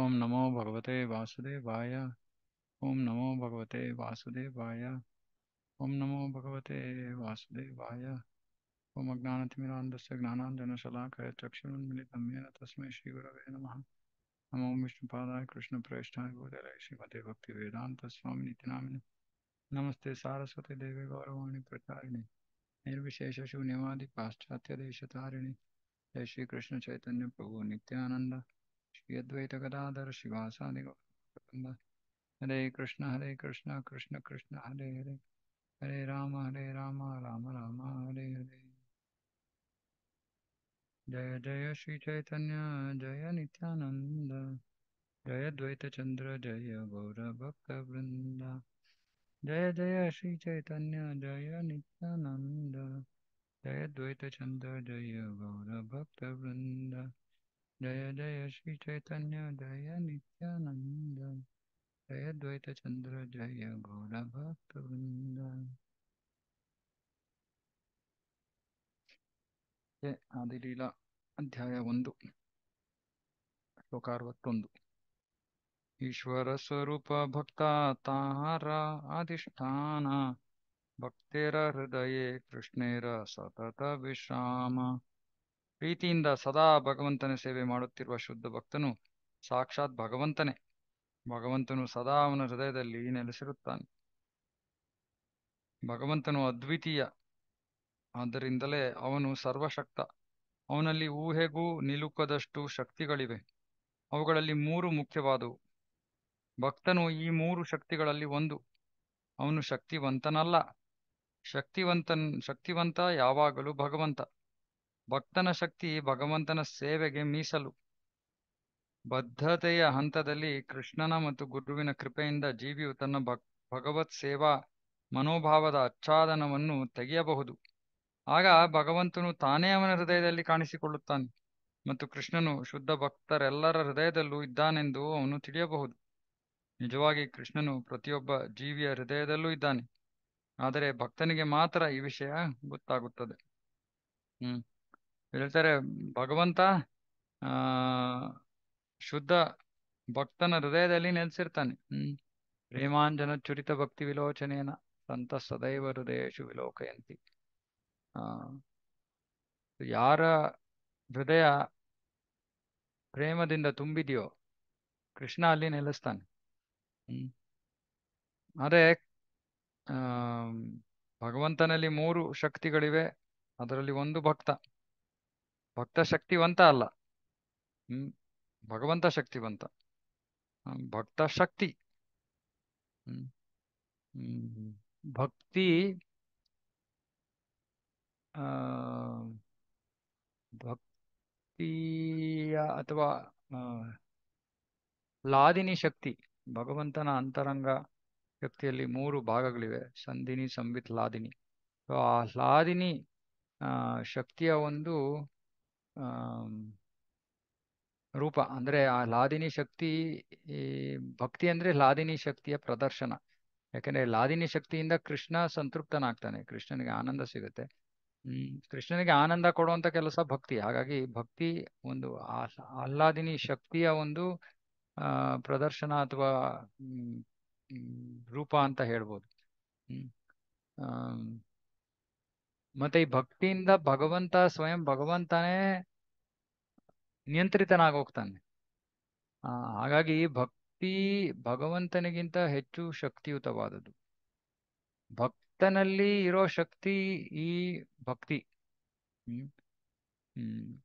ओम नमो भगवते वासुदेवाय ओम नमो भगवते वासुदेवाय ओम नमो भगवते वासुदेवाय ओम अज्ञानतिमिरान्धस्य ज्ञानाञ्जनशलाकय चक्षुरुन्मिलितं येन तस्मै श्रीगुरवे नमः नमो विष्णुपादाय कृष्णप्रेष्ठाय भूतलाय श्रीमते भक्तिवेदान्तस्वामिनिति नाम नमस्ते सारस्वती देवी गौरवाणी प्रचारिणी निर्विशेषशून्यवादि पाश्चात्यदेशतारिणी जय प्रभु नित्यानन्द गदाधर शिवासादि हरे कृष्ण हरे कृष्ण कृष्ण कृष्ण हरे हरे हरे राम हरे राम राम राम हरे हरे जय जय श्री चैतन्य जय नित्यानंद जय द्वैत चंद्र जय गौर भक्त वृंद जय जय श्री चैतन्य जय नित्यानंद जय द्वैत चंद्र जय गौर भक्त वृंदा जय जय श्री चैतन्य जय नित्यानंद जय द्वैत चंद्र जय गौर भक्त ಜಯ ಆದಿಲೀಲ ಅಧ್ಯಾಯ ಒಂದು ಶ್ಲೋಕ ಅರವತ್ತೊಂದು ಈಶ್ವರ ಸ್ವರೂಪ ಭಕ್ತ ತಾರ ಅಧಿಷ್ಠಾನ ಭಕ್ತಿರ ಹೃದಯ ಕೃಷ್ಣೇರ ಸತತ ವಿಶ್ರಾಮ ಪ್ರೀತಿಯಿಂದ ಸದಾ ಭಗವಂತನ ಸೇವೆ ಮಾಡುತ್ತಿರುವ ಶುದ್ಧ ಭಕ್ತನು ಸಾಕ್ಷಾತ್ ಭಗವಂತನೇ ಭಗವಂತನು ಸದಾ ಅವನ ಹೃದಯದಲ್ಲಿ ನೆಲೆಸಿರುತ್ತಾನೆ ಭಗವಂತನು ಅದ್ವಿತೀಯ ಆದ್ದರಿಂದಲೇ ಅವನು ಸರ್ವಶಕ್ತ ಅವನಲ್ಲಿ ಊಹೆಗೂ ನಿಲುಕದಷ್ಟು ಶಕ್ತಿಗಳಿವೆ ಅವುಗಳಲ್ಲಿ ಮೂರು ಮುಖ್ಯವಾದವು ಭಕ್ತನು ಈ ಮೂರು ಶಕ್ತಿಗಳಲ್ಲಿ ಒಂದು ಅವನು ಶಕ್ತಿವಂತನಲ್ಲ ಶಕ್ತಿವಂತನ್ ಶಕ್ತಿವಂತ ಯಾವಾಗಲೂ ಭಗವಂತ ಭಕ್ತನ ಶಕ್ತಿ ಭಗವಂತನ ಸೇವೆಗೆ ಮೀಸಲು ಬದ್ಧತೆಯ ಹಂತದಲ್ಲಿ ಕೃಷ್ಣನ ಮತ್ತು ಗುರುವಿನ ಕೃಪೆಯಿಂದ ಜೀವಿಯು ತನ್ನ ಭಗವತ್ ಸೇವಾ ಮನೋಭಾವದ ಆಚ್ಛಾದನವನ್ನು ತೆಗೆಯಬಹುದು ಆಗ ಭಗವಂತನು ತಾನೇ ಅವನ ಹೃದಯದಲ್ಲಿ ಕಾಣಿಸಿಕೊಳ್ಳುತ್ತಾನೆ ಮತ್ತು ಕೃಷ್ಣನು ಶುದ್ಧ ಭಕ್ತರೆಲ್ಲರ ಹೃದಯದಲ್ಲೂ ಇದ್ದಾನೆಂದು ಅವನು ತಿಳಿಯಬಹುದು ನಿಜವಾಗಿ ಕೃಷ್ಣನು ಪ್ರತಿಯೊಬ್ಬ ಜೀವಿಯ ಹೃದಯದಲ್ಲೂ ಇದ್ದಾನೆ ಆದರೆ ಭಕ್ತನಿಗೆ ಮಾತ್ರ ಈ ವಿಷಯ ಗೊತ್ತಾಗುತ್ತದೆ ಹ್ಮ್ ಹೇಳ್ತಾರೆ ಭಗವಂತ ಆ ಶುದ್ಧ ಭಕ್ತನ ಹೃದಯದಲ್ಲಿ ನೆಲೆಸಿರ್ತಾನೆ ಹ್ಮ್ ಪ್ರೇಮಾಂಜನ ಚುರಿತ ಭಕ್ತಿ ವಿಲೋಚನೇನ ಸಂತ ಸದೈವ ಹೃದಯೇಶು ವಿಲೋಕಯಂತಿ ಆ ಯಾರ ಹೃದಯ ಪ್ರೇಮದಿಂದ ತುಂಬಿದೆಯೋ ಕೃಷ್ಣ ಅಲ್ಲಿ ನೆಲೆಸ್ತಾನೆ ಹ್ಮ್ ಅದೇ ಭಗವಂತನಲ್ಲಿ ಮೂರು ಶಕ್ತಿಗಳಿವೆ ಅದರಲ್ಲಿ ಒಂದು ಭಕ್ತ ಭಕ್ತ ಶಕ್ತಿವಂತ ಅಲ್ಲ ಹ್ಮ್ ಭಗವಂತ ಶಕ್ತಿವಂತ ಭಕ್ತ ಶಕ್ತಿ ಭಕ್ತಿ ಭಕ್ತಿಯ ಅಥವಾ ಲಾದಿನಿ ಶಕ್ತಿ ಭಗವಂತನ ಅಂತರಂಗ ಶಕ್ತಿಯಲ್ಲಿ ಮೂರು ಭಾಗಗಳಿವೆ ಸಂಧಿನಿ ಸಂವಿತ್ ಲಾದಿನಿ ಆ ಲಾದಿನಿ ಶಕ್ತಿಯ ಒಂದು ರೂಪ ಅಂದರೆ ಆ ಲಾದಿನಿ ಶಕ್ತಿ ಭಕ್ತಿ ಅಂದರೆ ಲಾದಿನಿ ಶಕ್ತಿಯ ಪ್ರದರ್ಶನ ಯಾಕಂದ್ರೆ ಲಾದಿನಿ ಶಕ್ತಿಯಿಂದ ಕೃಷ್ಣ ಸಂತೃಪ್ತನಾಗ್ತಾನೆ ಕೃಷ್ಣನಿಗೆ ಆನಂದ ಸಿಗುತ್ತೆ ಕೃಷ್ಣನಿಗೆ ಆನಂದ ಕೊಡುವಂಥ ಕೆಲಸ ಭಕ್ತಿ ಹಾಗಾಗಿ ಭಕ್ತಿ ಒಂದು ಆಹ್ಲಾದಿನಿ ಶಕ್ತಿಯ ಒಂದು ಪ್ರದರ್ಶನ ಅಥವಾ ರೂಪ ಅಂತ ಹೇಳ್ಬೋದು ಮತ್ತೆ ಈ ಭಕ್ತಿಯಿಂದ ಭಗವಂತ ಸ್ವಯಂ ಭಗವಂತನೇ ನಿಯಂತ್ರಿತನಾಗೋಗ್ತಾನೆ ಆ ಹಾಗಾಗಿ ಭಕ್ತಿ ಭಗವಂತನಿಗಿಂತ ಹೆಚ್ಚು ಶಕ್ತಿಯುತವಾದದ್ದು ಭಕ್ತನಲ್ಲಿ ಇರೋ ಶಕ್ತಿ ಈ ಭಕ್ತಿ ಹ್ಮ್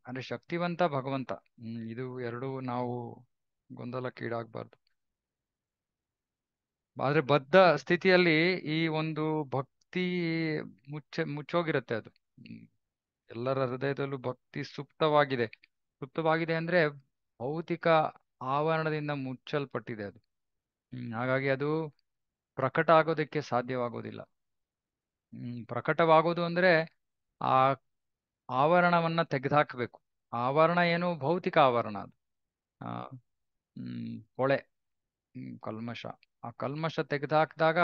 ಅಂದ್ರೆ ಶಕ್ತಿವಂತ ಭಗವಂತ ಹ್ಮ್ ಇದು ಎರಡು ನಾವು ಗೊಂದಲಕ್ಕೀಡಾಗಬಾರ್ದು ಆದ್ರೆ ಬದ್ಧ ಸ್ಥಿತಿಯಲ್ಲಿ ಈ ಒಂದು ಭಕ್ ಭಕ್ತಿ ಮುಚ್ಚ ಮುಚ್ಚೋಗಿರುತ್ತೆ ಅದು ಎಲ್ಲರ ಹೃದಯದಲ್ಲೂ ಭಕ್ತಿ ಸುಪ್ತವಾಗಿದೆ ಸುಪ್ತವಾಗಿದೆ ಅಂದ್ರೆ ಭೌತಿಕ ಆವರಣದಿಂದ ಮುಚ್ಚಲ್ಪಟ್ಟಿದೆ ಅದು ಹಾಗಾಗಿ ಅದು ಪ್ರಕಟ ಆಗೋದಕ್ಕೆ ಸಾಧ್ಯವಾಗೋದಿಲ್ಲ ಪ್ರಕಟವಾಗೋದು ಅಂದ್ರೆ ಆ ಆವರಣವನ್ನ ತೆಗೆದುಹಾಕಬೇಕು ಆವರಣ ಏನು ಭೌತಿಕ ಆವರಣ ಅದು ಆ ಹ್ಮ್ ಕೊಳೆ ಕಲ್ಮಶ ಆ ಕಲ್ಮಶ ತೆಗೆದಾಕಿದಾಗ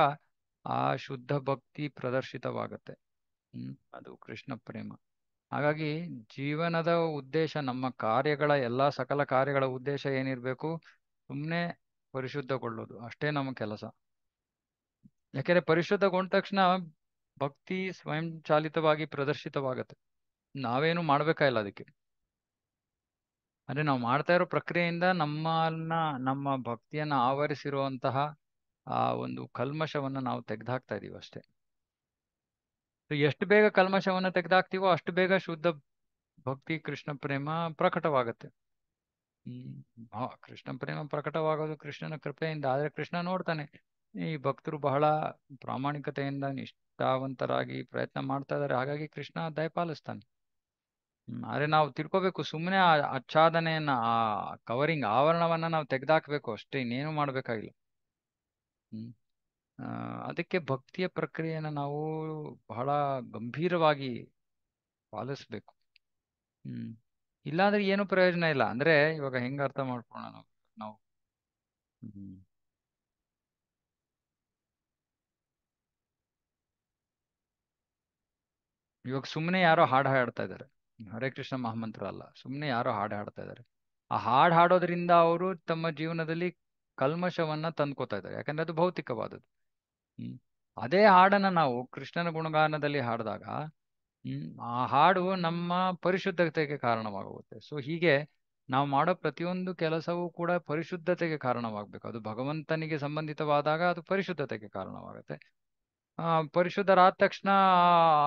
ಆ ಶುದ್ಧ ಭಕ್ತಿ ಪ್ರದರ್ಶಿತವಾಗತ್ತೆ ಹ್ಮ್ ಅದು ಕೃಷ್ಣ ಪ್ರೇಮ ಹಾಗಾಗಿ ಜೀವನದ ಉದ್ದೇಶ ನಮ್ಮ ಕಾರ್ಯಗಳ ಎಲ್ಲಾ ಸಕಲ ಕಾರ್ಯಗಳ ಉದ್ದೇಶ ಏನಿರಬೇಕು ಸುಮ್ಮನೆ ಪರಿಶುದ್ಧಗೊಳ್ಳೋದು ಅಷ್ಟೇ ನಮ್ಮ ಕೆಲಸ ಯಾಕೆಂದ್ರೆ ಪರಿಶುದ್ಧಗೊಂಡ ತಕ್ಷಣ ಭಕ್ತಿ ಸ್ವಯಂ ಚಾಲಿತವಾಗಿ ಪ್ರದರ್ಶಿತವಾಗತ್ತೆ ನಾವೇನು ಮಾಡಬೇಕಾಗಿಲ್ಲ ಅದಕ್ಕೆ ಅಂದ್ರೆ ನಾವು ಮಾಡ್ತಾ ಇರೋ ಪ್ರಕ್ರಿಯೆಯಿಂದ ನಮ್ಮನ್ನ ನಮ್ಮ ಭಕ್ತಿಯನ್ನ ಆವರಿಸಿರುವಂತಹ ಆ ಒಂದು ಕಲ್ಮಶವನ್ನ ನಾವು ತೆಗೆದಾಕ್ತಾ ಇದೀವಿ ಅಷ್ಟೇ ಎಷ್ಟು ಬೇಗ ಕಲ್ಮಶವನ್ನ ತೆಗೆದಾಕ್ತಿವೋ ಅಷ್ಟು ಬೇಗ ಶುದ್ಧ ಭಕ್ತಿ ಕೃಷ್ಣ ಪ್ರೇಮ ಪ್ರಕಟವಾಗುತ್ತೆ ಹ್ಮ್ ಕೃಷ್ಣ ಪ್ರೇಮ ಪ್ರಕಟವಾಗೋದು ಕೃಷ್ಣನ ಕೃಪೆಯಿಂದ ಆದ್ರೆ ಕೃಷ್ಣ ನೋಡ್ತಾನೆ ಈ ಭಕ್ತರು ಬಹಳ ಪ್ರಾಮಾಣಿಕತೆಯಿಂದ ನಿಷ್ಠಾವಂತರಾಗಿ ಪ್ರಯತ್ನ ಮಾಡ್ತಾ ಇದ್ದಾರೆ ಹಾಗಾಗಿ ಕೃಷ್ಣ ದಯಪಾಲಿಸ್ತಾನೆ ಆದ್ರೆ ನಾವು ತಿಳ್ಕೊಬೇಕು ಸುಮ್ಮನೆ ಆ ಆಚ್ಛಾದನೆಯನ್ನ ಆ ಕವರಿಂಗ್ ಆವರಣವನ್ನ ನಾವು ತೆಗೆದಾಕ್ಬೇಕು ಅಷ್ಟೇ ಇನ್ನೇನು ಮಾಡ್ಬೇಕಾಗಿಲ್ಲ ಹ್ಮ್ ಆ, ಅದಕ್ಕೆ ಭಕ್ತಿಯ ಪ್ರಕ್ರಿಯೆನ ನಾವು ಬಹಳ ಗಂಭೀರವಾಗಿ ಪಾಲಿಸ್ಬೇಕು ಹ್ಮ್ ಇಲ್ಲಾಂದ್ರೆ ಏನು ಪ್ರಯೋಜನ ಇಲ್ಲ ಅಂದ್ರೆ ಇವಾಗ ಹೆಂಗ ಅರ್ಥ ಮಾಡ್ಕೊಳ್ಳೋಣ ನಾವು ಇವಾಗ ಸುಮ್ಮನೆ ಯಾರೋ ಹಾಡು ಹಾಡ್ತಾ ಇದ್ದಾರೆ ಹರೇ ಕೃಷ್ಣ ಮಹಾಮಂತ್ರ ಅಲ್ಲ ಸುಮ್ಮನೆ ಯಾರೋ ಹಾಡು ಹಾಡ್ತಾ ಇದ್ದಾರೆ ಆ ಹಾಡು ಹಾಡೋದ್ರಿಂದ ಅವರು ತಮ್ಮ ಜೀವನದಲ್ಲಿ ಕಲ್ಮಶವನ್ನ ತಂದ್ಕೋತಾ ಇದ್ದಾರೆ ಯಾಕಂದ್ರೆ ಅದು ಭೌತಿಕವಾದದ್ದು ಹ್ಮ್ ಅದೇ ಹಾಡನ್ನ ನಾವು ಕೃಷ್ಣನ ಗುಣಗಾನದಲ್ಲಿ ಹಾಡಿದಾಗ ಹ್ಮ್ ಆ ಹಾಡು ನಮ್ಮ ಪರಿಶುದ್ಧತೆಗೆ ಕಾರಣವಾಗುತ್ತೆ ಸೊ ಹೀಗೆ ನಾವು ಮಾಡೋ ಪ್ರತಿಯೊಂದು ಕೆಲಸವೂ ಕೂಡ ಪರಿಶುದ್ಧತೆಗೆ ಕಾರಣವಾಗಬೇಕು ಅದು ಭಗವಂತನಿಗೆ ಸಂಬಂಧಿತವಾದಾಗ ಅದು ಪರಿಶುದ್ಧತೆಗೆ ಕಾರಣವಾಗುತ್ತೆ ಪರಿಶುದ್ಧರಾದ ತಕ್ಷಣ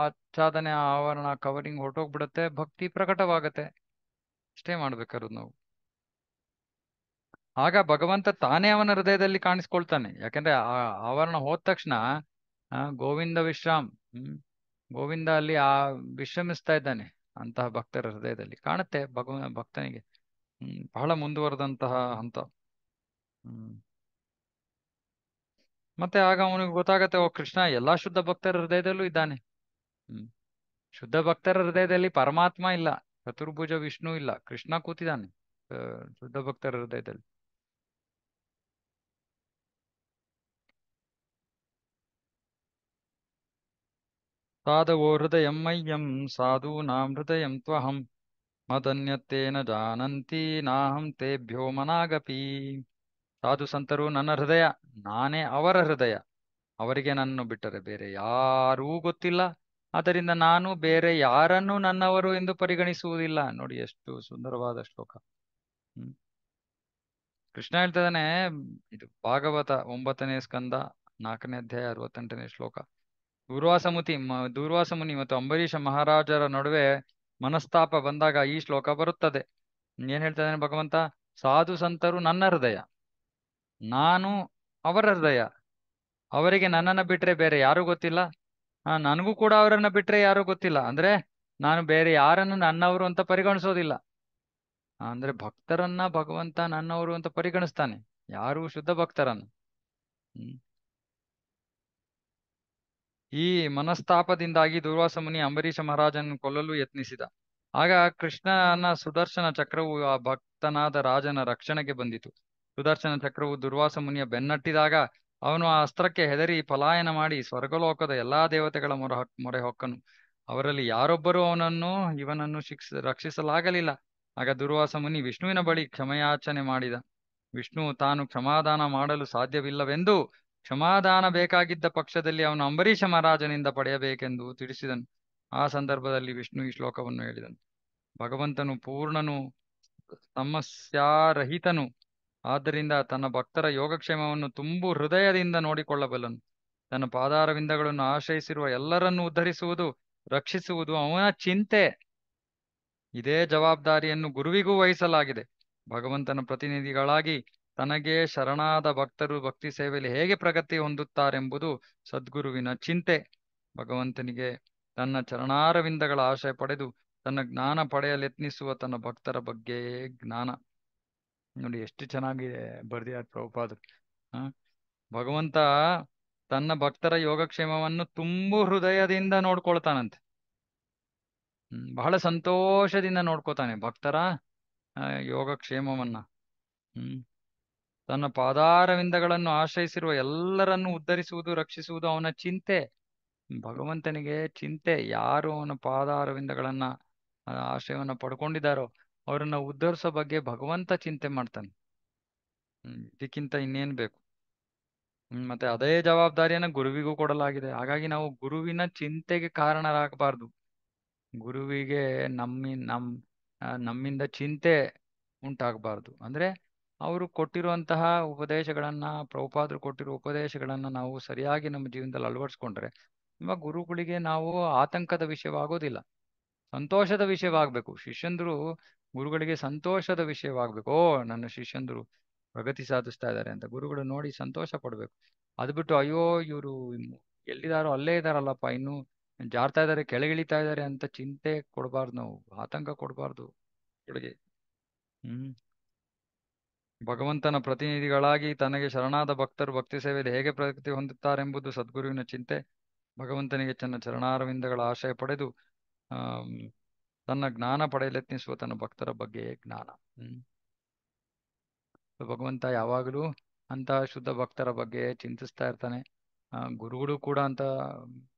ಆಚ್ಛಾದನೆ ಆವರಣ ಕವರಿಂಗ್ ಹೊರಟೋಗ್ಬಿಡುತ್ತೆ ಭಕ್ತಿ ಪ್ರಕಟವಾಗತ್ತೆ ಅಷ್ಟೇ ಮಾಡ್ಬೇಕಾದ್ರು ನಾವು ಆಗ ಭಗವಂತ ತಾನೇ ಅವನ ಹೃದಯದಲ್ಲಿ ಕಾಣಿಸ್ಕೊಳ್ತಾನೆ ಯಾಕಂದ್ರೆ ಆ ಆವರಣ ಹೋದ ತಕ್ಷಣ ಗೋವಿಂದ ವಿಶ್ರಾಮ್ ಹ್ಮ್ ಗೋವಿಂದ ಅಲ್ಲಿ ಆ ವಿಶ್ರಮಿಸ್ತಾ ಇದ್ದಾನೆ ಅಂತಹ ಭಕ್ತರ ಹೃದಯದಲ್ಲಿ ಕಾಣುತ್ತೆ ಭಗವ ಭಕ್ತನಿಗೆ ಹ್ಮ್ ಬಹಳ ಮುಂದುವರೆದಂತಹ ಹಂತ ಹ್ಮ್ ಮತ್ತೆ ಆಗ ಅವನಿಗೆ ಗೊತ್ತಾಗತ್ತೆ ಓ ಕೃಷ್ಣ ಎಲ್ಲಾ ಶುದ್ಧ ಭಕ್ತರ ಹೃದಯದಲ್ಲೂ ಇದ್ದಾನೆ ಹ್ಮ್ ಶುದ್ಧ ಭಕ್ತರ ಹೃದಯದಲ್ಲಿ ಪರಮಾತ್ಮ ಇಲ್ಲ ಚತುರ್ಭುಜ ವಿಷ್ಣು ಇಲ್ಲ ಕೃಷ್ಣ ಕೂತಿದ್ದಾನೆ ಶುದ್ಧ ಭಕ್ತರ ಹೃದಯದಲ್ಲಿ ಸಾಧವೋ ಹೃದಯ ಮಯ್ಯಂ ಸಾಧು ಹೃದಯ ತ್ವಹಂ ಮದನ್ಯತ್ತೇನ ಜಾನಂತಿ ಜಾನಂತೀ ನಾಹಂ ತೇಭ್ಯೋ ಮನಾಗಪಿ ಸಾಧು ಸಂತರು ನನ್ನ ಹೃದಯ ನಾನೇ ಅವರ ಹೃದಯ ಅವರಿಗೆ ನನ್ನನ್ನು ಬಿಟ್ಟರೆ ಬೇರೆ ಯಾರೂ ಗೊತ್ತಿಲ್ಲ ಆದ್ದರಿಂದ ನಾನು ಬೇರೆ ಯಾರನ್ನೂ ನನ್ನವರು ಎಂದು ಪರಿಗಣಿಸುವುದಿಲ್ಲ ನೋಡಿ ಎಷ್ಟು ಸುಂದರವಾದ ಶ್ಲೋಕ ಕೃಷ್ಣ ಹೇಳ್ತದಾನೆ ಇದು ಭಾಗವತ ಒಂಬತ್ತನೇ ಸ್ಕಂದ ನಾಲ್ಕನೇ ಅಧ್ಯಾಯ ಅರವತ್ತೆಂಟನೇ ಶ್ಲೋಕ ದುರ್ವಾಸ ಮುತಿ ಮತ್ತು ಅಂಬರೀಷ ಮಹಾರಾಜರ ನಡುವೆ ಮನಸ್ತಾಪ ಬಂದಾಗ ಈ ಶ್ಲೋಕ ಬರುತ್ತದೆ ಏನ್ ಹೇಳ್ತಾನೆ ಭಗವಂತ ಸಾಧು ಸಂತರು ನನ್ನ ಹೃದಯ ನಾನು ಅವರ ಹೃದಯ ಅವರಿಗೆ ನನ್ನನ್ನ ಬಿಟ್ರೆ ಬೇರೆ ಯಾರು ಗೊತ್ತಿಲ್ಲ ಆ ನನಗೂ ಕೂಡ ಅವರನ್ನ ಬಿಟ್ರೆ ಯಾರು ಗೊತ್ತಿಲ್ಲ ಅಂದ್ರೆ ನಾನು ಬೇರೆ ಯಾರನ್ನು ನನ್ನವರು ಅಂತ ಪರಿಗಣಿಸೋದಿಲ್ಲ ಅಂದ್ರೆ ಭಕ್ತರನ್ನ ಭಗವಂತ ನನ್ನವರು ಅಂತ ಪರಿಗಣಿಸ್ತಾನೆ ಯಾರು ಶುದ್ಧ ಭಕ್ತರನ್ನು ಈ ಮನಸ್ತಾಪದಿಂದಾಗಿ ದುರ್ವಾಸ ಮುನಿ ಅಂಬರೀಷ ಮಹಾರಾಜನನ್ನು ಕೊಲ್ಲಲು ಯತ್ನಿಸಿದ ಆಗ ಕೃಷ್ಣನ ಸುದರ್ಶನ ಚಕ್ರವು ಆ ಭಕ್ತನಾದ ರಾಜನ ರಕ್ಷಣೆಗೆ ಬಂದಿತು ಸುದರ್ಶನ ಚಕ್ರವು ದುರ್ವಾಸ ಮುನಿಯ ಬೆನ್ನಟ್ಟಿದಾಗ ಅವನು ಆ ಅಸ್ತ್ರಕ್ಕೆ ಹೆದರಿ ಪಲಾಯನ ಮಾಡಿ ಸ್ವರ್ಗಲೋಕದ ಎಲ್ಲಾ ದೇವತೆಗಳ ಮೊರ ಮೊರೆ ಹೊಕ್ಕನು ಅವರಲ್ಲಿ ಯಾರೊಬ್ಬರೂ ಅವನನ್ನು ಇವನನ್ನು ಶಿಕ್ಷ ರಕ್ಷಿಸಲಾಗಲಿಲ್ಲ ಆಗ ದುರ್ವಾಸ ಮುನಿ ವಿಷ್ಣುವಿನ ಬಳಿ ಕ್ಷಮೆಯಾಚನೆ ಮಾಡಿದ ವಿಷ್ಣು ತಾನು ಕ್ಷಮಾದಾನ ಮಾಡಲು ಸಾಧ್ಯವಿಲ್ಲವೆಂದು ಕ್ಷಮಾದಾನ ಬೇಕಾಗಿದ್ದ ಪಕ್ಷದಲ್ಲಿ ಅವನು ಅಂಬರೀಷ ಮಹಾರಾಜನಿಂದ ಪಡೆಯಬೇಕೆಂದು ತಿಳಿಸಿದನು ಆ ಸಂದರ್ಭದಲ್ಲಿ ವಿಷ್ಣು ಈ ಶ್ಲೋಕವನ್ನು ಹೇಳಿದನು ಭಗವಂತನು ಪೂರ್ಣನು ಸಮಸ್ಯಾರಹಿತನು ಆದ್ದರಿಂದ ತನ್ನ ಭಕ್ತರ ಯೋಗಕ್ಷೇಮವನ್ನು ತುಂಬು ಹೃದಯದಿಂದ ನೋಡಿಕೊಳ್ಳಬಲ್ಲನು ತನ್ನ ಪಾದಾರವಿಂದಗಳನ್ನು ಆಶ್ರಯಿಸಿರುವ ಎಲ್ಲರನ್ನು ಉದ್ಧರಿಸುವುದು ರಕ್ಷಿಸುವುದು ಅವನ ಚಿಂತೆ ಇದೇ ಜವಾಬ್ದಾರಿಯನ್ನು ಗುರುವಿಗೂ ವಹಿಸಲಾಗಿದೆ ಭಗವಂತನ ಪ್ರತಿನಿಧಿಗಳಾಗಿ ತನಗೆ ಶರಣಾದ ಭಕ್ತರು ಭಕ್ತಿ ಸೇವೆಯಲ್ಲಿ ಹೇಗೆ ಪ್ರಗತಿ ಹೊಂದುತ್ತಾರೆಂಬುದು ಸದ್ಗುರುವಿನ ಚಿಂತೆ ಭಗವಂತನಿಗೆ ತನ್ನ ಚರಣಾರವಿಂದಗಳ ಆಶಯ ಪಡೆದು ತನ್ನ ಜ್ಞಾನ ಪಡೆಯಲು ಯತ್ನಿಸುವ ತನ್ನ ಭಕ್ತರ ಬಗ್ಗೆ ಜ್ಞಾನ ನೋಡಿ ಎಷ್ಟು ಚೆನ್ನಾಗಿ ಬರ್ದಿಯ ಪ್ರಭುಪಾದರು ಭಗವಂತ ತನ್ನ ಭಕ್ತರ ಯೋಗಕ್ಷೇಮವನ್ನು ತುಂಬು ಹೃದಯದಿಂದ ನೋಡ್ಕೊಳ್ತಾನಂತೆ ಬಹಳ ಸಂತೋಷದಿಂದ ನೋಡ್ಕೋತಾನೆ ಭಕ್ತರ ಯೋಗಕ್ಷೇಮವನ್ನ ಹ್ಮ್ ತನ್ನ ಪಾದಾರವಿಂದಗಳನ್ನು ಆಶ್ರಯಿಸಿರುವ ಎಲ್ಲರನ್ನು ಉದ್ಧರಿಸುವುದು ರಕ್ಷಿಸುವುದು ಅವನ ಚಿಂತೆ ಭಗವಂತನಿಗೆ ಚಿಂತೆ ಯಾರು ಅವನ ಪಾದಾರವಿಂದಗಳನ್ನ ಆಶ್ರಯವನ್ನ ಪಡ್ಕೊಂಡಿದ್ದಾರೋ ಅವರನ್ನ ಉದ್ಧರಿಸೋ ಬಗ್ಗೆ ಭಗವಂತ ಚಿಂತೆ ಮಾಡ್ತಾನೆ ಇದಕ್ಕಿಂತ ಇನ್ನೇನ್ ಬೇಕು ಮತ್ತೆ ಅದೇ ಜವಾಬ್ದಾರಿಯನ್ನ ಗುರುವಿಗೂ ಕೊಡಲಾಗಿದೆ ಹಾಗಾಗಿ ನಾವು ಗುರುವಿನ ಚಿಂತೆಗೆ ಕಾರಣರಾಗಬಾರ್ದು ಗುರುವಿಗೆ ನಮ್ಮಿ ನಮ್ ನಮ್ಮಿಂದ ಚಿಂತೆ ಉಂಟಾಗಬಾರ್ದು ಅಂದ್ರೆ ಅವರು ಕೊಟ್ಟಿರುವಂತಹ ಉಪದೇಶಗಳನ್ನ ಪ್ರಭುಪಾದರು ಕೊಟ್ಟಿರುವ ಉಪದೇಶಗಳನ್ನ ನಾವು ಸರಿಯಾಗಿ ನಮ್ಮ ಜೀವನದಲ್ಲಿ ಅಳವಡಿಸ್ಕೊಂಡ್ರೆ ನಿಮ್ಮ ಗುರುಗಳಿಗೆ ನಾವು ಆತಂಕದ ವಿಷಯವಾಗೋದಿಲ್ಲ ಸಂತೋಷದ ವಿಷಯವಾಗಬೇಕು ಶಿಷ್ಯಂದ್ರು ಗುರುಗಳಿಗೆ ಸಂತೋಷದ ವಿಷಯವಾಗಬೇಕು ಓ ನನ್ನ ಶಿಷ್ಯಂದ್ರು ಪ್ರಗತಿ ಸಾಧಿಸ್ತಾ ಇದ್ದಾರೆ ಅಂತ ಗುರುಗಳು ನೋಡಿ ಸಂತೋಷ ಪಡ್ಬೇಕು ಅದು ಬಿಟ್ಟು ಅಯ್ಯೋ ಇವರು ಎಲ್ಲಿದಾರೋ ಅಲ್ಲೇ ಇದಾರಲ್ಲಪ್ಪ ಇನ್ನು ಜಾರ್ತಾ ಇದ್ದಾರೆ ಕೆಳಗಿಳಿತಾ ಇದಾರೆ ಅಂತ ಚಿಂತೆ ಕೊಡಬಾರ್ದು ನಾವು ಆತಂಕ ಕೊಡಬಾರ್ದು ಗುರುಗಳಿಗೆ ಹ್ಮ್ ಭಗವಂತನ ಪ್ರತಿನಿಧಿಗಳಾಗಿ ತನಗೆ ಶರಣಾದ ಭಕ್ತರು ಭಕ್ತಿ ಸೇವೆಯಲ್ಲಿ ಹೇಗೆ ಪ್ರಗತಿ ಹೊಂದುತ್ತಾರೆಂಬುದು ಸದ್ಗುರುವಿನ ಚಿಂತೆ ಭಗವಂತನಿಗೆ ಚೆನ್ನ ಚರಣಾರವಿಂದಗಳ ಆಶಯ ಪಡೆದು ತನ್ನ ಜ್ಞಾನ ಪಡೆಯಲು ಯತ್ನಿಸುವ ತನ್ನ ಭಕ್ತರ ಬಗ್ಗೆ ಜ್ಞಾನ ಭಗವಂತ ಯಾವಾಗಲೂ ಅಂತಹ ಶುದ್ಧ ಭಕ್ತರ ಬಗ್ಗೆ ಚಿಂತಿಸ್ತಾ ಇರ್ತಾನೆ ಗುರುಗಳು ಕೂಡ ಅಂತ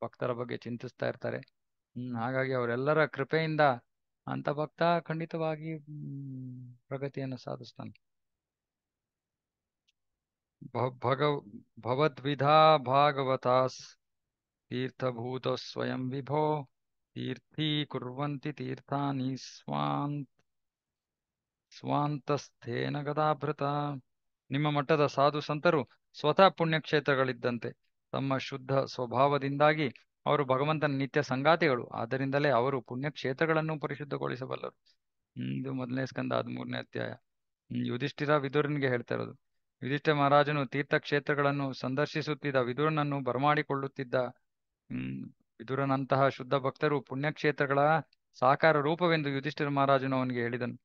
ಭಕ್ತರ ಬಗ್ಗೆ ಚಿಂತಿಸ್ತಾ ಇರ್ತಾರೆ ಹಾಗಾಗಿ ಅವರೆಲ್ಲರ ಕೃಪೆಯಿಂದ ಅಂತ ಭಕ್ತ ಖಂಡಿತವಾಗಿ ಪ್ರಗತಿಯನ್ನು ಸಾಧಿಸ್ತಾನೆ भगव ಭಾಗವತಾಸ್ ತೀರ್ಥಭೂತ ಸ್ವಯಂ ವಿಭೋ विभो तीर्थीकुर्वन्ति तीर्थानि ಸ್ವಾಂತಸ್ಥೇನ ಗದಾಭೃತ ನಿಮ್ಮ ಮಠದ ಸಾಧು ಸಂತರು ಸ್ವತಃ ಪುಣ್ಯಕ್ಷೇತ್ರಗಳಿದ್ದಂತೆ ತಮ್ಮ ಶುದ್ಧ ಸ್ವಭಾವದಿಂದಾಗಿ ಅವರು ಭಗವಂತನ ನಿತ್ಯ ಸಂಗಾತಿಗಳು ಆದ್ದರಿಂದಲೇ ಅವರು ಪುಣ್ಯಕ್ಷೇತ್ರಗಳನ್ನು ಪರಿಶುದ್ಧಗೊಳಿಸಬಲ್ಲರು ಇದು ಮೊದಲನೇ ಸ್ಕಂದ ಹದಿಮೂರನೇ ಅಧ್ಯಾಯ ಯುಧಿಷ್ಠಿರ ವಿದುರನಿಗೆ ಹೇಳ್ತಾ ಇರೋದು ಯುಧಿಷ್ಠ ಮಹಾರಾಜನು ತೀರ್ಥಕ್ಷೇತ್ರಗಳನ್ನು ಸಂದರ್ಶಿಸುತ್ತಿದ್ದ ವಿದುರನನ್ನು ಬರಮಾಡಿಕೊಳ್ಳುತ್ತಿದ್ದ ಹ್ಮ್ ವಿದುರನಂತಹ ಶುದ್ಧ ಭಕ್ತರು ಪುಣ್ಯಕ್ಷೇತ್ರಗಳ ಸಾಕಾರ ರೂಪವೆಂದು ಯುಧಿಷ್ಠಿರ ಮಹಾರಾಜನು ಅವನಿಗೆ ಹೇಳಿದನು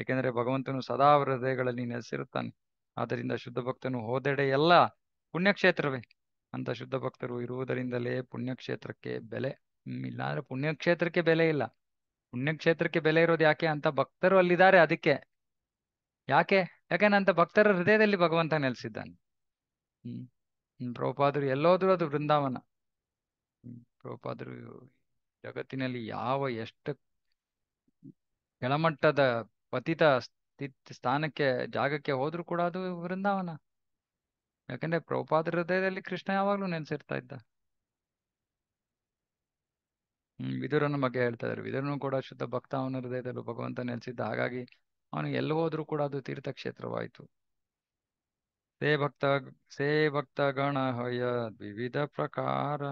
ಏಕೆಂದರೆ ಭಗವಂತನು ಸದಾ ಹೃದಯಗಳಲ್ಲಿ ನೆಲೆಸಿರುತ್ತಾನೆ ಆದ್ದರಿಂದ ಶುದ್ಧ ಭಕ್ತನು ಹೋದೆಡೆ ಎಲ್ಲ ಪುಣ್ಯಕ್ಷೇತ್ರವೇ ಅಂತ ಶುದ್ಧ ಭಕ್ತರು ಇರುವುದರಿಂದಲೇ ಪುಣ್ಯಕ್ಷೇತ್ರಕ್ಕೆ ಬೆಲೆ ಇಲ್ಲಾಂದ್ರೆ ಪುಣ್ಯಕ್ಷೇತ್ರಕ್ಕೆ ಬೆಲೆ ಇಲ್ಲ ಪುಣ್ಯಕ್ಷೇತ್ರಕ್ಕೆ ಬೆಲೆ ಇರೋದು ಯಾಕೆ ಅಂತ ಭಕ್ತರು ಅಲ್ಲಿದ್ದಾರೆ ಅದಕ್ಕೆ ಯಾಕೆ ಯಾಕಂದ್ರೆ ಅಂತ ಭಕ್ತರ ಹೃದಯದಲ್ಲಿ ಭಗವಂತ ನೆಲೆಸಿದ್ದಾನೆ ಹ್ಮ್ ಪ್ರೋಪಾದರು ಎಲ್ಲೋದ್ರೂ ಅದು ಬೃಂದಾವನ ಪ್ರೋಪಾದರು ಜಗತ್ತಿನಲ್ಲಿ ಯಾವ ಎಷ್ಟು ಕೆಳಮಟ್ಟದ ಪತಿತ ಸ್ಥಾನಕ್ಕೆ ಜಾಗಕ್ಕೆ ಹೋದ್ರು ಕೂಡ ಅದು ಬೃಂದಾವನ ಯಾಕಂದ್ರೆ ಪ್ರೌಪಾದ್ರ ಹೃದಯದಲ್ಲಿ ಕೃಷ್ಣ ಯಾವಾಗ್ಲೂ ನೆನೆಸಿರ್ತಾ ಇದ್ದ ಹ್ಮ್ ವಿದುರನ ಬಗ್ಗೆ ಹೇಳ್ತಾ ಇದ್ರು ವಿದುರನು ಕೂಡ ಶುದ್ಧ ಭಕ್ತ ಅವನ ಹೃದಯದಲ್ಲೂ ಭಗವಂತ ನೆಲೆಸಿದ್ದ ಹಾಗಾಗಿ ಅವನು ಎಲ್ಲಿ ಹೋದ್ರೂ ಕೂಡ ಅದು ತೀರ್ಥಕ್ಷೇತ್ರವಾಯಿತು ಸೇ ಭಕ್ತ ಸೇ ಭಕ್ತ ಗಣ ಹಯ ವಿವಿಧ ಪ್ರಕಾರ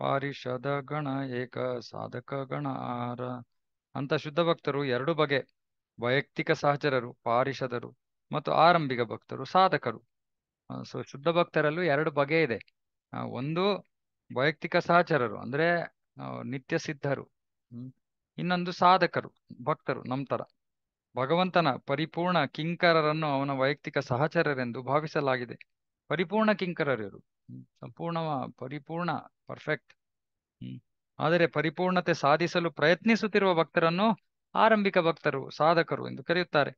ಪಾರಿಷದ ಗಣ ಏಕ ಸಾಧಕ ಗಣ ಆರ ಅಂತ ಶುದ್ಧ ಭಕ್ತರು ಎರಡು ಬಗೆ ವೈಯಕ್ತಿಕ ಸಹಚರರು ಪಾರಿಷದರು ಮತ್ತು ಆರಂಭಿಕ ಭಕ್ತರು ಸಾಧಕರು ಸೊ ಶುದ್ಧ ಭಕ್ತರಲ್ಲೂ ಎರಡು ಬಗೆ ಇದೆ ಒಂದು ವೈಯಕ್ತಿಕ ಸಹಚರರು ಅಂದ್ರೆ ನಿತ್ಯ ಸಿದ್ಧರು ಇನ್ನೊಂದು ಸಾಧಕರು ಭಕ್ತರು ನಮ್ಮ ತರ ಭಗವಂತನ ಪರಿಪೂರ್ಣ ಕಿಂಕರರನ್ನು ಅವನ ವೈಯಕ್ತಿಕ ಸಹಚರರೆಂದು ಭಾವಿಸಲಾಗಿದೆ ಪರಿಪೂರ್ಣ ಕಿಂಕರರಿರು ಸಂಪೂರ್ಣ ಪರಿಪೂರ್ಣ ಪರ್ಫೆಕ್ಟ್ ಆದರೆ ಪರಿಪೂರ್ಣತೆ ಸಾಧಿಸಲು ಪ್ರಯತ್ನಿಸುತ್ತಿರುವ ಭಕ್ತರನ್ನು ಆರಂಭಿಕ ಭಕ್ತರು ಸಾಧಕರು ಎಂದು ಕರೆಯುತ್ತಾರೆ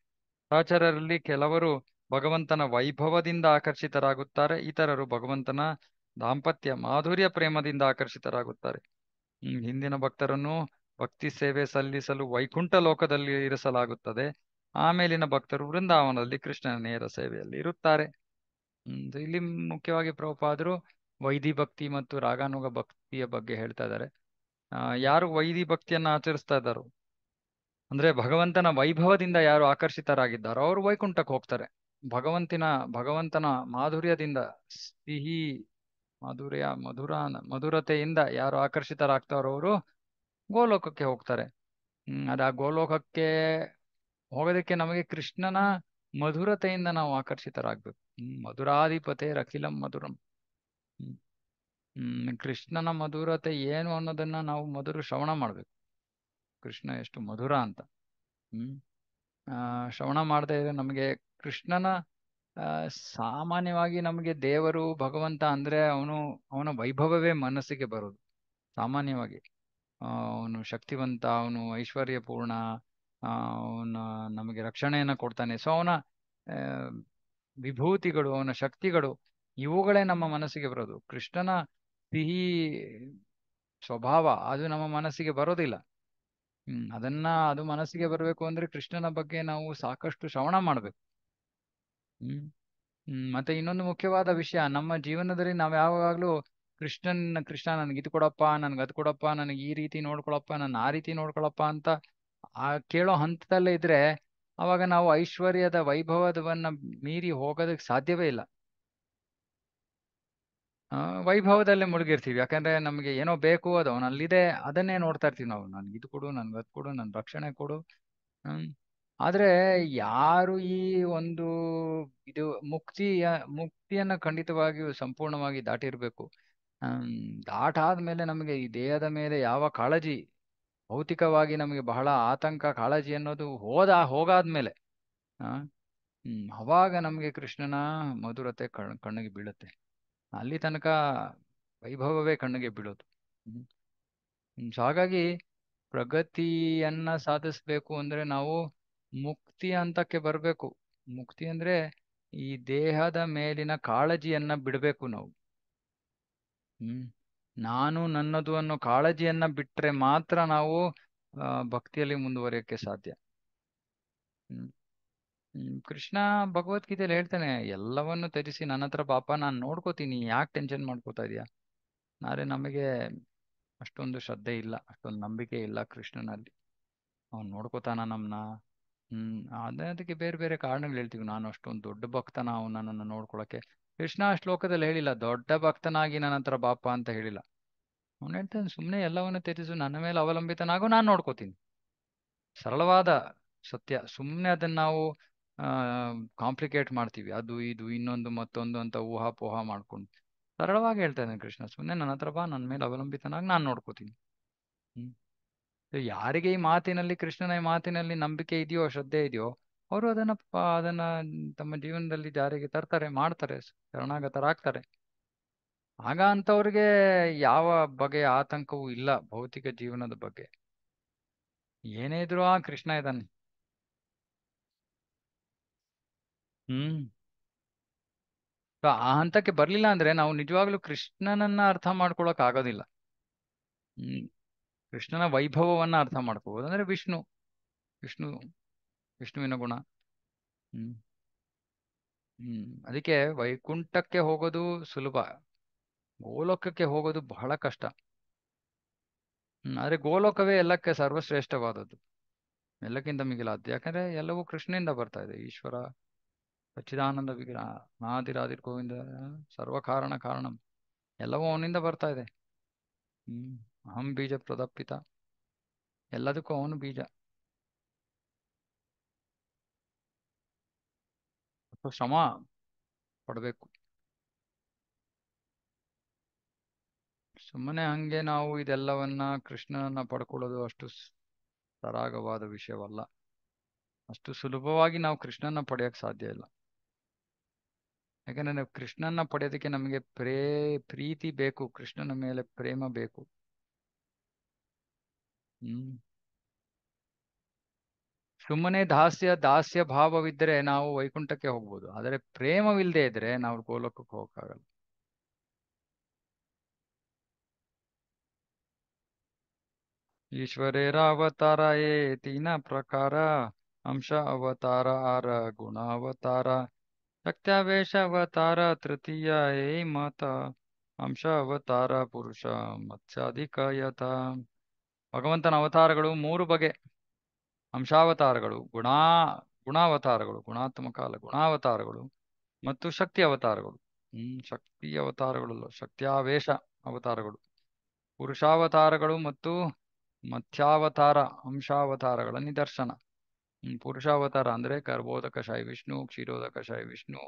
ಸಹಚರರಲ್ಲಿ ಕೆಲವರು ಭಗವಂತನ ವೈಭವದಿಂದ ಆಕರ್ಷಿತರಾಗುತ್ತಾರೆ ಇತರರು ಭಗವಂತನ ದಾಂಪತ್ಯ ಮಾಧುರ್ಯ ಪ್ರೇಮದಿಂದ ಆಕರ್ಷಿತರಾಗುತ್ತಾರೆ ಹಿಂದಿನ ಭಕ್ತರನ್ನು ಭಕ್ತಿ ಸೇವೆ ಸಲ್ಲಿಸಲು ವೈಕುಂಠ ಲೋಕದಲ್ಲಿ ಇರಿಸಲಾಗುತ್ತದೆ ಆಮೇಲಿನ ಭಕ್ತರು ವೃಂದಾವನದಲ್ಲಿ ಕೃಷ್ಣನ ನೇರ ಸೇವೆಯಲ್ಲಿ ಇರುತ್ತಾರೆ ಇಲ್ಲಿ ಮುಖ್ಯವಾಗಿ ಪ್ರಭುಪಾದರು ವೈದಿ ಭಕ್ತಿ ಮತ್ತು ರಾಗಾನುಗ ಭಕ್ತಿಯ ಬಗ್ಗೆ ಹೇಳ್ತಾ ಇದ್ದಾರೆ ಯಾರು ವೈದಿ ಭಕ್ತಿಯನ್ನು ಆಚರಿಸ್ತಾ ಇದ್ದಾರೋ ಅಂದ್ರೆ ಭಗವಂತನ ವೈಭವದಿಂದ ಯಾರು ಆಕರ್ಷಿತರಾಗಿದ್ದಾರೋ ಅವರು ವೈಕುಂಠಕ್ಕೆ ಹೋಗ್ತಾರೆ ಭಗವಂತಿನ ಭಗವಂತನ ಮಾಧುರ್ಯದಿಂದ ಸಿಹಿ ಮಾಧುರ್ಯ ಮಧುರ ಮಧುರತೆಯಿಂದ ಯಾರು ಆಕರ್ಷಿತರಾಗ್ತಾರೋ ಅವರು ಗೋಲೋಕಕ್ಕೆ ಹೋಗ್ತಾರೆ ಹ್ಮ್ ಅದ ಗೋಲೋಕಕ್ಕೆ ಹೋಗೋದಕ್ಕೆ ನಮಗೆ ಕೃಷ್ಣನ ಮಧುರತೆಯಿಂದ ನಾವು ಆಕರ್ಷಿತರಾಗ್ಬೇಕು ಮಧುರಾಧಿಪತೆ ರಖಿಲಂ ಮಧುರಂ ಹ್ಮ್ ಕೃಷ್ಣನ ಮಧುರತೆ ಏನು ಅನ್ನೋದನ್ನ ನಾವು ಮಧುರ ಶ್ರವಣ ಮಾಡ್ಬೇಕು ಕೃಷ್ಣ ಎಷ್ಟು ಮಧುರ ಅಂತ ಹ್ಮ್ ಆ ಶ್ರವಣ ಮಾಡದೇ ಇದ್ರೆ ನಮಗೆ ಕೃಷ್ಣನ ಸಾಮಾನ್ಯವಾಗಿ ನಮಗೆ ದೇವರು ಭಗವಂತ ಅಂದ್ರೆ ಅವನು ಅವನ ವೈಭವವೇ ಮನಸ್ಸಿಗೆ ಬರೋದು ಸಾಮಾನ್ಯವಾಗಿ ಅವನು ಶಕ್ತಿವಂತ ಅವನು ಐಶ್ವರ್ಯಪೂರ್ಣ ಅವನ ನಮಗೆ ರಕ್ಷಣೆಯನ್ನು ಕೊಡ್ತಾನೆ ಸೊ ಅವನ ವಿಭೂತಿಗಳು ಅವನ ಶಕ್ತಿಗಳು ಇವುಗಳೇ ನಮ್ಮ ಮನಸ್ಸಿಗೆ ಬರೋದು ಕೃಷ್ಣನ ಸಿಹಿ ಸ್ವಭಾವ ಅದು ನಮ್ಮ ಮನಸ್ಸಿಗೆ ಬರೋದಿಲ್ಲ ಹ್ಮ್ ಅದನ್ನ ಅದು ಮನಸ್ಸಿಗೆ ಬರಬೇಕು ಅಂದ್ರೆ ಕೃಷ್ಣನ ಬಗ್ಗೆ ನಾವು ಸಾಕಷ್ಟು ಶ್ರವಣ ಮಾಡ್ಬೇಕು ಹ್ಮ್ ಮತ್ತೆ ಇನ್ನೊಂದು ಮುಖ್ಯವಾದ ವಿಷಯ ನಮ್ಮ ಜೀವನದಲ್ಲಿ ನಾವ್ ಯಾವಾಗಲೂ ಕೃಷ್ಣನ್ ಕೃಷ್ಣ ನನ್ಗೆ ಇದು ಕೊಡಪ್ಪ ನನ್ಗೆ ಅದು ಕೊಡಪ್ಪ ನನಗೆ ಈ ರೀತಿ ನೋಡ್ಕೊಳಪ್ಪ ನನ್ನ ಆ ರೀತಿ ನೋಡ್ಕೊಳಪ್ಪ ಅಂತ ಆ ಕೇಳೋ ಹಂತದಲ್ಲೇ ಇದ್ರೆ ಅವಾಗ ನಾವು ಐಶ್ವರ್ಯದ ವೈಭವದವನ್ನ ಮೀರಿ ಹೋಗೋದಕ್ಕೆ ಸಾಧ್ಯವೇ ಇಲ್ಲ ವೈಭವದಲ್ಲೇ ಮುಳುಗಿರ್ತೀವಿ ಯಾಕಂದ್ರೆ ನಮ್ಗೆ ಏನೋ ಬೇಕು ಅದು ಅವನಲ್ಲಿದೆ ಅದನ್ನೇ ನೋಡ್ತಾ ಇರ್ತೀವಿ ನಾವು ನನ್ಗೆ ಇದು ಕೊಡು ನನ್ಗೆ ಅದು ಕೊಡು ನನ್ ರಕ್ಷಣೆ ಕೊಡು ಹ್ಮ್ ಆದ್ರೆ ಯಾರು ಈ ಒಂದು ಇದು ಮುಕ್ತಿಯ ಮುಕ್ತಿಯನ್ನ ಖಂಡಿತವಾಗಿಯೂ ಸಂಪೂರ್ಣವಾಗಿ ದಾಟಿರ್ಬೇಕು ಆಮ್, ದಾಟ ಆದ್ಮೇಲೆ ನಮಗೆ ಈ ದೇಹದ ಮೇಲೆ ಯಾವ ಕಾಳಜಿ ಭೌತಿಕವಾಗಿ ನಮಗೆ ಬಹಳ ಆತಂಕ ಕಾಳಜಿ ಅನ್ನೋದು ಹೋದ ಹೋಗಾದ್ಮೇಲೆ ಆ ಹ್ಮ್ ಅವಾಗ ನಮಗೆ ಕೃಷ್ಣನ ಮಧುರತೆ ಕಣ್ ಕಣ್ಣಿಗೆ ಬೀಳುತ್ತೆ ಅಲ್ಲಿ ತನಕ ವೈಭವವೇ ಕಣ್ಣಿಗೆ ಬೀಳೋದು ಹ್ಮ್. ಸೊ ಹಾಗಾಗಿ ಪ್ರಗತಿಯನ್ನ ಸಾಧಿಸ್ಬೇಕು ಅಂದ್ರೆ ನಾವು ಮುಕ್ತಿ ಹಂತಕ್ಕೆ ಬರಬೇಕು ಮುಕ್ತಿ ಅಂದ್ರೆ ಈ ದೇಹದ ಮೇಲಿನ ಕಾಳಜಿಯನ್ನ ಬಿಡಬೇಕು ನಾವು ಹ್ಮ್ ನಾನು ನನ್ನದು ಅನ್ನೋ ಕಾಳಜಿಯನ್ನ ಬಿಟ್ರೆ ಮಾತ್ರ ನಾವು ಭಕ್ತಿಯಲ್ಲಿ ಮುಂದುವರಿಯೋಕ್ಕೆ ಸಾಧ್ಯ ಹ್ಮ್ ಹ್ಮ್. ಕೃಷ್ಣ ಭಗವದ್ಗೀತೆಯಲ್ಲಿ ಹೇಳ್ತಾನೆ ಎಲ್ಲವನ್ನು ತರಿಸಿ ನನ್ನ ಹತ್ರ ಪಾಪ ನಾನು ನೋಡ್ಕೋತೀನಿ ಯಾಕೆ ಟೆನ್ಷನ್ ಮಾಡ್ಕೋತಾ ಇದೀಯ ಆದ್ರೆ ನಮಗೆ ಅಷ್ಟೊಂದು ಶ್ರದ್ಧೆ ಇಲ್ಲ ಅಷ್ಟೊಂದು ನಂಬಿಕೆ ಇಲ್ಲ ಕೃಷ್ಣನಲ್ಲಿ ಅವ್ನು ನೋಡ್ಕೋತಾನ ನಮ್ಮನ್ನ ಹ್ಮ್ ಅದೇ ಅದಕ್ಕೆ ಬೇರೆ ಬೇರೆ ಕಾರಣಗಳು ಹೇಳ್ತೀವಿ ನಾನು ಅಷ್ಟೊಂದು ದೊಡ್ಡ ಭಕ್ತನ ನನ್ನನ್ನು ನೋಡ್ಕೊಳಕ್ಕೆ ಕೃಷ್ಣ ಆ ಶ್ಲೋಕದಲ್ಲಿ ಹೇಳಿಲ್ಲ ದೊಡ್ಡ ಭಕ್ತನಾಗಿ ನನ್ನ ಹತ್ರ ಬಾಪ ಅಂತ ಹೇಳಿಲ್ಲ ಅವನು ಹೇಳ್ತಾನೆ ಸುಮ್ಮನೆ ಎಲ್ಲವನ್ನು ತ್ಯಜಿಸು ನನ್ನ ಮೇಲೆ ಅವಲಂಬಿತನಾಗೂ ನಾನು ನೋಡ್ಕೋತೀನಿ ಸರಳವಾದ ಸತ್ಯ ಸುಮ್ಮನೆ ಅದನ್ನ ನಾವು ಕಾಂಪ್ಲಿಕೇಟ್ ಮಾಡ್ತೀವಿ ಅದು ಇದು ಇನ್ನೊಂದು ಮತ್ತೊಂದು ಅಂತ ಊಹಾಪೋಹ ಮಾಡ್ಕೊಂಡು ಸರಳವಾಗಿ ಹೇಳ್ತಾ ಇದ್ದಾನೆ ಕೃಷ್ಣ ಸುಮ್ಮನೆ ನನ್ನ ಹತ್ರ ಬಾ ನನ್ನ ಮೇಲೆ ಅವಲಂಬಿತನಾಗಿ ನಾನು ನೋಡ್ಕೋತೀನಿ ಹ್ಮ್ ಯಾರಿಗೆ ಈ ಮಾತಿನಲ್ಲಿ ಕೃಷ್ಣನ ಈ ಮಾತಿನಲ್ಲಿ ನಂಬಿಕೆ ಇದೆಯೋ ಶ್ರದ್ಧೆ ಇದೆಯೋ ಅವರು ಅದನ್ನ ಅದನ್ನ ತಮ್ಮ ಜೀವನದಲ್ಲಿ ಜಾರಿಗೆ ತರ್ತಾರೆ ಮಾಡ್ತಾರೆ ಶರಣಾಗತರಾಗ್ತಾರೆ ಆಗ ಅಂತವ್ರಿಗೆ ಯಾವ ಬಗೆಯ ಆತಂಕವೂ ಇಲ್ಲ ಭೌತಿಕ ಜೀವನದ ಬಗ್ಗೆ ಏನೇ ಇದ್ರು ಆ ಕೃಷ್ಣ ಇದ್ದಾನೆ ಹ್ಮ್ ಆ ಹಂತಕ್ಕೆ ಬರ್ಲಿಲ್ಲ ಅಂದ್ರೆ ನಾವು ನಿಜವಾಗ್ಲೂ ಕೃಷ್ಣನನ್ನ ಅರ್ಥ ಮಾಡ್ಕೊಳಕ್ ಆಗೋದಿಲ್ಲ ಹ್ಮ್ ಕೃಷ್ಣನ ವೈಭವವನ್ನ ಅರ್ಥ ಮಾಡ್ಕೋಬಹುದು ಅಂದ್ರೆ ವಿಷ್ಣು ವಿಷ್ಣು ವಿಷ್ಣುವಿನ ಗುಣ ಹ್ಮ್ ಅದಕ್ಕೆ ವೈಕುಂಠಕ್ಕೆ ಹೋಗೋದು ಸುಲಭ ಗೋಲೋಕಕ್ಕೆ ಹೋಗೋದು ಬಹಳ ಕಷ್ಟ ಹ್ಮ್ ಆದ್ರೆ ಗೋಲೋಕವೇ ಎಲ್ಲಕ್ಕೆ ಸರ್ವಶ್ರೇಷ್ಠವಾದದ್ದು ಎಲ್ಲಕ್ಕಿಂತ ಮಿಗಿಲಾದ್ದು ಯಾಕಂದ್ರೆ ಎಲ್ಲವೂ ಕೃಷ್ಣನಿಂದ ಬರ್ತಾ ಇದೆ ಈಶ್ವರ ಸಚ್ಚಿದಾನಂದ ವಿಗ್ರಹ ನಾದಿರಾದಿರ್ ಗೋವಿಂದ ಸರ್ವ ಕಾರಣ ಕಾರಣಂ ಎಲ್ಲವೂ ಅವನಿಂದ ಬರ್ತಾ ಇದೆ ಹ್ಮ್ ಅಹಂ ಬೀಜ ಪ್ರದಪ್ಪಿತ ಎಲ್ಲದಕ್ಕೂ ಅವನು ಬೀಜ ಶ್ರಮ ಪಡಬೇಕು ಸುಮ್ಮನೆ ಹಂಗೆ ನಾವು ಇದೆಲ್ಲವನ್ನ ಕೃಷ್ಣನನ್ನ ಪಡ್ಕೊಳ್ಳೋದು ಅಷ್ಟು ಸರಾಗವಾದ ವಿಷಯವಲ್ಲ ಅಷ್ಟು ಸುಲಭವಾಗಿ ನಾವು ಕೃಷ್ಣನ ಪಡೆಯಕ್ ಸಾಧ್ಯ ಇಲ್ಲ ಯಾಕಂದ್ರೆ ಕೃಷ್ಣನ ಪಡೆಯೋದಕ್ಕೆ ನಮಗೆ ಪ್ರೇ ಪ್ರೀತಿ ಬೇಕು ಕೃಷ್ಣನ ಮೇಲೆ ಪ್ರೇಮ ಬೇಕು ಹ್ಮ್ ಸುಮ್ಮನೆ ದಾಸ್ಯ ದಾಸ್ಯ ಭಾವವಿದ್ದರೆ ನಾವು ವೈಕುಂಠಕ್ಕೆ ಹೋಗ್ಬೋದು ಆದರೆ ಪ್ರೇಮವಿಲ್ಲದೆ ಇದ್ರೆ ನಾವು ಗೋಲೋಕಕ್ಕೆ ಹೋಗಕ್ಕಾಗಲ್ಲ ಅವತಾರ ಏ ತೀನ ಪ್ರಕಾರ ಅಂಶ ಅವತಾರ ಆರ ಗುಣ ಅವತಾರ ಶಕ್ತಾವೇಶ ಅವತಾರ ತೃತೀಯ ಏ ಮಾತ ಅಂಶ ಅವತಾರ ಪುರುಷ ಮತ್ಸಾಧಿಕ ಭಗವಂತನ ಅವತಾರಗಳು ಮೂರು ಬಗೆ ಅಂಶಾವತಾರಗಳು ಗುಣಾ ಗುಣಾವತಾರಗಳು ಅಲ್ಲ ಗುಣಾವತಾರಗಳು ಮತ್ತು ಶಕ್ತಿ ಅವತಾರಗಳು ಹ್ಮ್ ಶಕ್ತಿ ಅವತಾರಗಳಲ್ಲ ಶಕ್ತಿಯಾವೇಶ ಅವತಾರಗಳು ಪುರುಷಾವತಾರಗಳು ಮತ್ತು ಮಧ್ಯಾವತಾರ ಅಂಶಾವತಾರಗಳ ನಿದರ್ಶನ ಪುರುಷಾವತಾರ ಅಂದ್ರೆ ಶಾಹಿ ವಿಷ್ಣು ಶಾಹಿ ವಿಷ್ಣು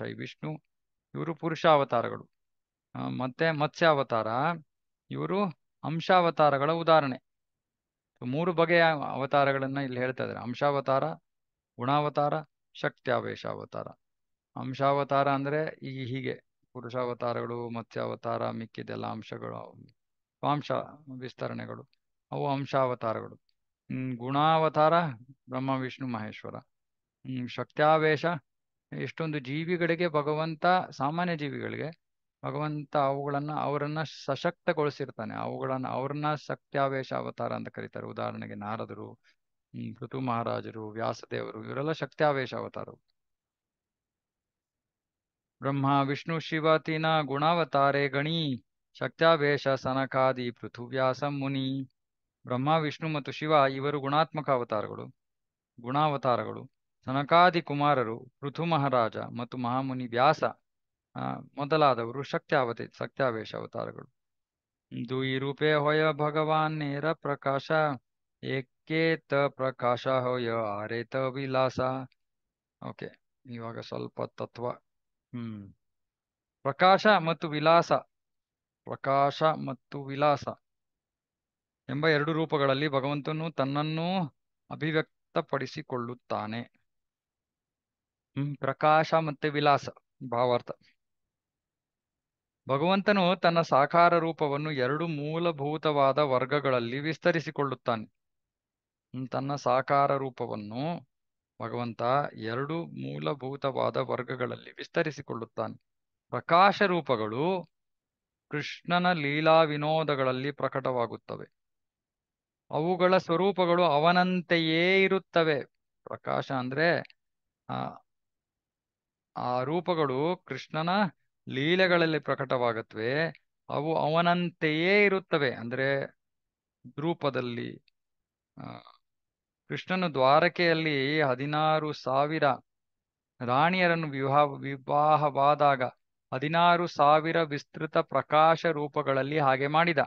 ಶಾಹಿ ವಿಷ್ಣು ಇವರು ಪುರುಷಾವತಾರಗಳು ಮತ್ತೆ ಮತ್ಸ್ಯಾವತಾರ ಇವರು ಅಂಶಾವತಾರಗಳ ಉದಾಹರಣೆ ಮೂರು ಬಗೆಯ ಅವತಾರಗಳನ್ನ ಇಲ್ಲಿ ಹೇಳ್ತಾ ಇದ್ದಾರೆ ಅಂಶಾವತಾರ ಗುಣಾವತಾರ ಶಕ್ತ್ಯಾವೇಶ ಅವತಾರ ಅಂಶಾವತಾರ ಅಂದ್ರೆ ಈ ಹೀಗೆ ಪುರುಷಾವತಾರಗಳು ಮತ್ಸ್ಯಾವತಾರ ಮಿಕ್ಕಿದೆಲ್ಲ ಅಂಶಗಳು ಅಂಶ ವಿಸ್ತರಣೆಗಳು ಅವು ಅಂಶಾವತಾರಗಳು ಹ್ಮ್ ಗುಣಾವತಾರ ಬ್ರಹ್ಮ ವಿಷ್ಣು ಮಹೇಶ್ವರ ಹ್ಮ್ ಶಕ್ತ್ಯಾವೇಶ ಎಷ್ಟೊಂದು ಜೀವಿಗಳಿಗೆ ಭಗವಂತ ಸಾಮಾನ್ಯ ಜೀವಿಗಳಿಗೆ ಭಗವಂತ ಅವುಗಳನ್ನ ಅವರನ್ನ ಸಶಕ್ತಗೊಳಿಸಿರ್ತಾನೆ ಅವುಗಳನ್ನ ಅವ್ರನ್ನ ಶಕ್ತ್ಯಾವೇಶ ಅವತಾರ ಅಂತ ಕರೀತಾರೆ ಉದಾಹರಣೆಗೆ ನಾರದರು ಋತು ಮಹಾರಾಜರು ವ್ಯಾಸದೇವರು ಇವರೆಲ್ಲ ಶಕ್ತ್ಯಾವೇಶ ಅವತಾರರು ಬ್ರಹ್ಮ ವಿಷ್ಣು ಶಿವತಿನ ಗುಣಾವತಾರೆ ಗಣಿ ಶಕ್ತ್ಯಾವೇಶ ಸನಕಾದಿ ಪೃಥುವ್ಯಾಸ ಮುನಿ ಬ್ರಹ್ಮ ವಿಷ್ಣು ಮತ್ತು ಶಿವ ಇವರು ಗುಣಾತ್ಮಕ ಅವತಾರಗಳು ಗುಣಾವತಾರಗಳು ಸನಕಾದಿ ಕುಮಾರರು ಪೃಥು ಮಹಾರಾಜ ಮತ್ತು ಮಹಾಮುನಿ ವ್ಯಾಸ ಮೊದಲಾದವರು ಶಕ್ತ್ಯಾವತಿ ಸತ್ಯಾವೇಶ ಅವತಾರಗಳು ಈ ರೂಪೇ ಹೊಯ ಭಗವಾನ್ ನೇರ ಪ್ರಕಾಶ ಏಕೇತ ಪ್ರಕಾಶ ಹೊಯ ಆರೇತ ವಿಲಾಸ ಓಕೆ ಇವಾಗ ಸ್ವಲ್ಪ ತತ್ವ ಹ್ಮ್ ಪ್ರಕಾಶ ಮತ್ತು ವಿಲಾಸ ಪ್ರಕಾಶ ಮತ್ತು ವಿಲಾಸ ಎಂಬ ಎರಡು ರೂಪಗಳಲ್ಲಿ ಭಗವಂತನು ತನ್ನನ್ನು ಅಭಿವ್ಯಕ್ತಪಡಿಸಿಕೊಳ್ಳುತ್ತಾನೆ ಹ್ಮ್ ಪ್ರಕಾಶ ಮತ್ತೆ ವಿಲಾಸ ಭಾವಾರ್ಥ ಭಗವಂತನು ತನ್ನ ಸಾಕಾರ ರೂಪವನ್ನು ಎರಡು ಮೂಲಭೂತವಾದ ವರ್ಗಗಳಲ್ಲಿ ವಿಸ್ತರಿಸಿಕೊಳ್ಳುತ್ತಾನೆ ತನ್ನ ಸಾಕಾರ ರೂಪವನ್ನು ಭಗವಂತ ಎರಡು ಮೂಲಭೂತವಾದ ವರ್ಗಗಳಲ್ಲಿ ವಿಸ್ತರಿಸಿಕೊಳ್ಳುತ್ತಾನೆ ಪ್ರಕಾಶ ರೂಪಗಳು ಕೃಷ್ಣನ ಲೀಲಾ ವಿನೋದಗಳಲ್ಲಿ ಪ್ರಕಟವಾಗುತ್ತವೆ ಅವುಗಳ ಸ್ವರೂಪಗಳು ಅವನಂತೆಯೇ ಇರುತ್ತವೆ ಪ್ರಕಾಶ ಅಂದ್ರೆ ಆ ರೂಪಗಳು ಕೃಷ್ಣನ ಲೀಲೆಗಳಲ್ಲಿ ಪ್ರಕಟವಾಗತ್ವೆ ಅವು ಅವನಂತೆಯೇ ಇರುತ್ತವೆ ಅಂದರೆ ರೂಪದಲ್ಲಿ ಕೃಷ್ಣನು ದ್ವಾರಕೆಯಲ್ಲಿ ಹದಿನಾರು ಸಾವಿರ ರಾಣಿಯರನ್ನು ವಿವಾಹ ವಿವಾಹವಾದಾಗ ಹದಿನಾರು ಸಾವಿರ ವಿಸ್ತೃತ ಪ್ರಕಾಶ ರೂಪಗಳಲ್ಲಿ ಹಾಗೆ ಮಾಡಿದ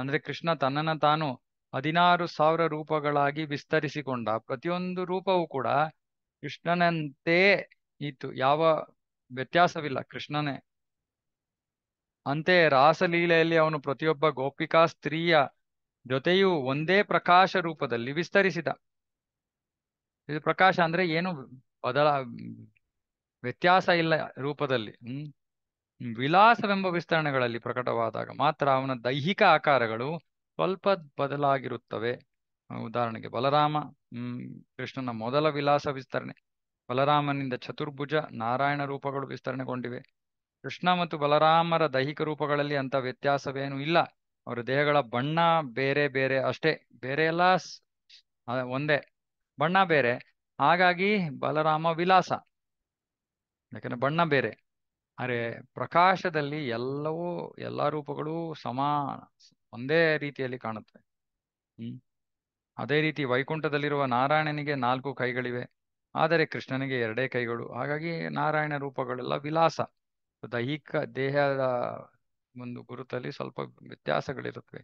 ಅಂದ್ರೆ ಕೃಷ್ಣ ತನ್ನನ್ನ ತಾನು ಹದಿನಾರು ಸಾವಿರ ರೂಪಗಳಾಗಿ ವಿಸ್ತರಿಸಿಕೊಂಡ ಪ್ರತಿಯೊಂದು ರೂಪವೂ ಕೂಡ ಕೃಷ್ಣನಂತೆ ಇತ್ತು ಯಾವ ವ್ಯತ್ಯಾಸವಿಲ್ಲ ಕೃಷ್ಣನೇ ಅಂತೆ ರಾಸಲೀಲೆಯಲ್ಲಿ ಅವನು ಪ್ರತಿಯೊಬ್ಬ ಗೋಪಿಕಾ ಸ್ತ್ರೀಯ ಜೊತೆಯೂ ಒಂದೇ ಪ್ರಕಾಶ ರೂಪದಲ್ಲಿ ವಿಸ್ತರಿಸಿದ ಇದು ಪ್ರಕಾಶ ಅಂದ್ರೆ ಏನು ಬದಲ ವ್ಯತ್ಯಾಸ ಇಲ್ಲ ರೂಪದಲ್ಲಿ ಹ್ಮ್ ವಿಲಾಸವೆಂಬ ವಿಸ್ತರಣೆಗಳಲ್ಲಿ ಪ್ರಕಟವಾದಾಗ ಮಾತ್ರ ಅವನ ದೈಹಿಕ ಆಕಾರಗಳು ಸ್ವಲ್ಪ ಬದಲಾಗಿರುತ್ತವೆ ಉದಾಹರಣೆಗೆ ಬಲರಾಮ ಹ್ಮ್ ಕೃಷ್ಣನ ಮೊದಲ ವಿಲಾಸ ವಿಸ್ತರಣೆ ಬಲರಾಮನಿಂದ ಚತುರ್ಭುಜ ನಾರಾಯಣ ರೂಪಗಳು ವಿಸ್ತರಣೆಗೊಂಡಿವೆ ಕೃಷ್ಣ ಮತ್ತು ಬಲರಾಮರ ದೈಹಿಕ ರೂಪಗಳಲ್ಲಿ ಅಂತ ವ್ಯತ್ಯಾಸವೇನೂ ಇಲ್ಲ ಅವರ ದೇಹಗಳ ಬಣ್ಣ ಬೇರೆ ಬೇರೆ ಅಷ್ಟೇ ಬೇರೆ ಎಲ್ಲ ಒಂದೇ ಬಣ್ಣ ಬೇರೆ ಹಾಗಾಗಿ ಬಲರಾಮ ವಿಲಾಸ ಯಾಕಂದ್ರೆ ಬಣ್ಣ ಬೇರೆ ಅರೆ ಪ್ರಕಾಶದಲ್ಲಿ ಎಲ್ಲವೂ ಎಲ್ಲ ರೂಪಗಳು ಸಮಾನ ಒಂದೇ ರೀತಿಯಲ್ಲಿ ಕಾಣುತ್ತವೆ ಹ್ಮ್ ಅದೇ ರೀತಿ ವೈಕುಂಠದಲ್ಲಿರುವ ನಾರಾಯಣನಿಗೆ ನಾಲ್ಕು ಕೈಗಳಿವೆ ಆದರೆ ಕೃಷ್ಣನಿಗೆ ಎರಡೇ ಕೈಗಳು ಹಾಗಾಗಿ ನಾರಾಯಣ ರೂಪಗಳೆಲ್ಲ ವಿಲಾಸ ದೈಹಿಕ ದೇಹದ ಒಂದು ಗುರುತಲ್ಲಿ ಸ್ವಲ್ಪ ವ್ಯತ್ಯಾಸಗಳಿರುತ್ತವೆ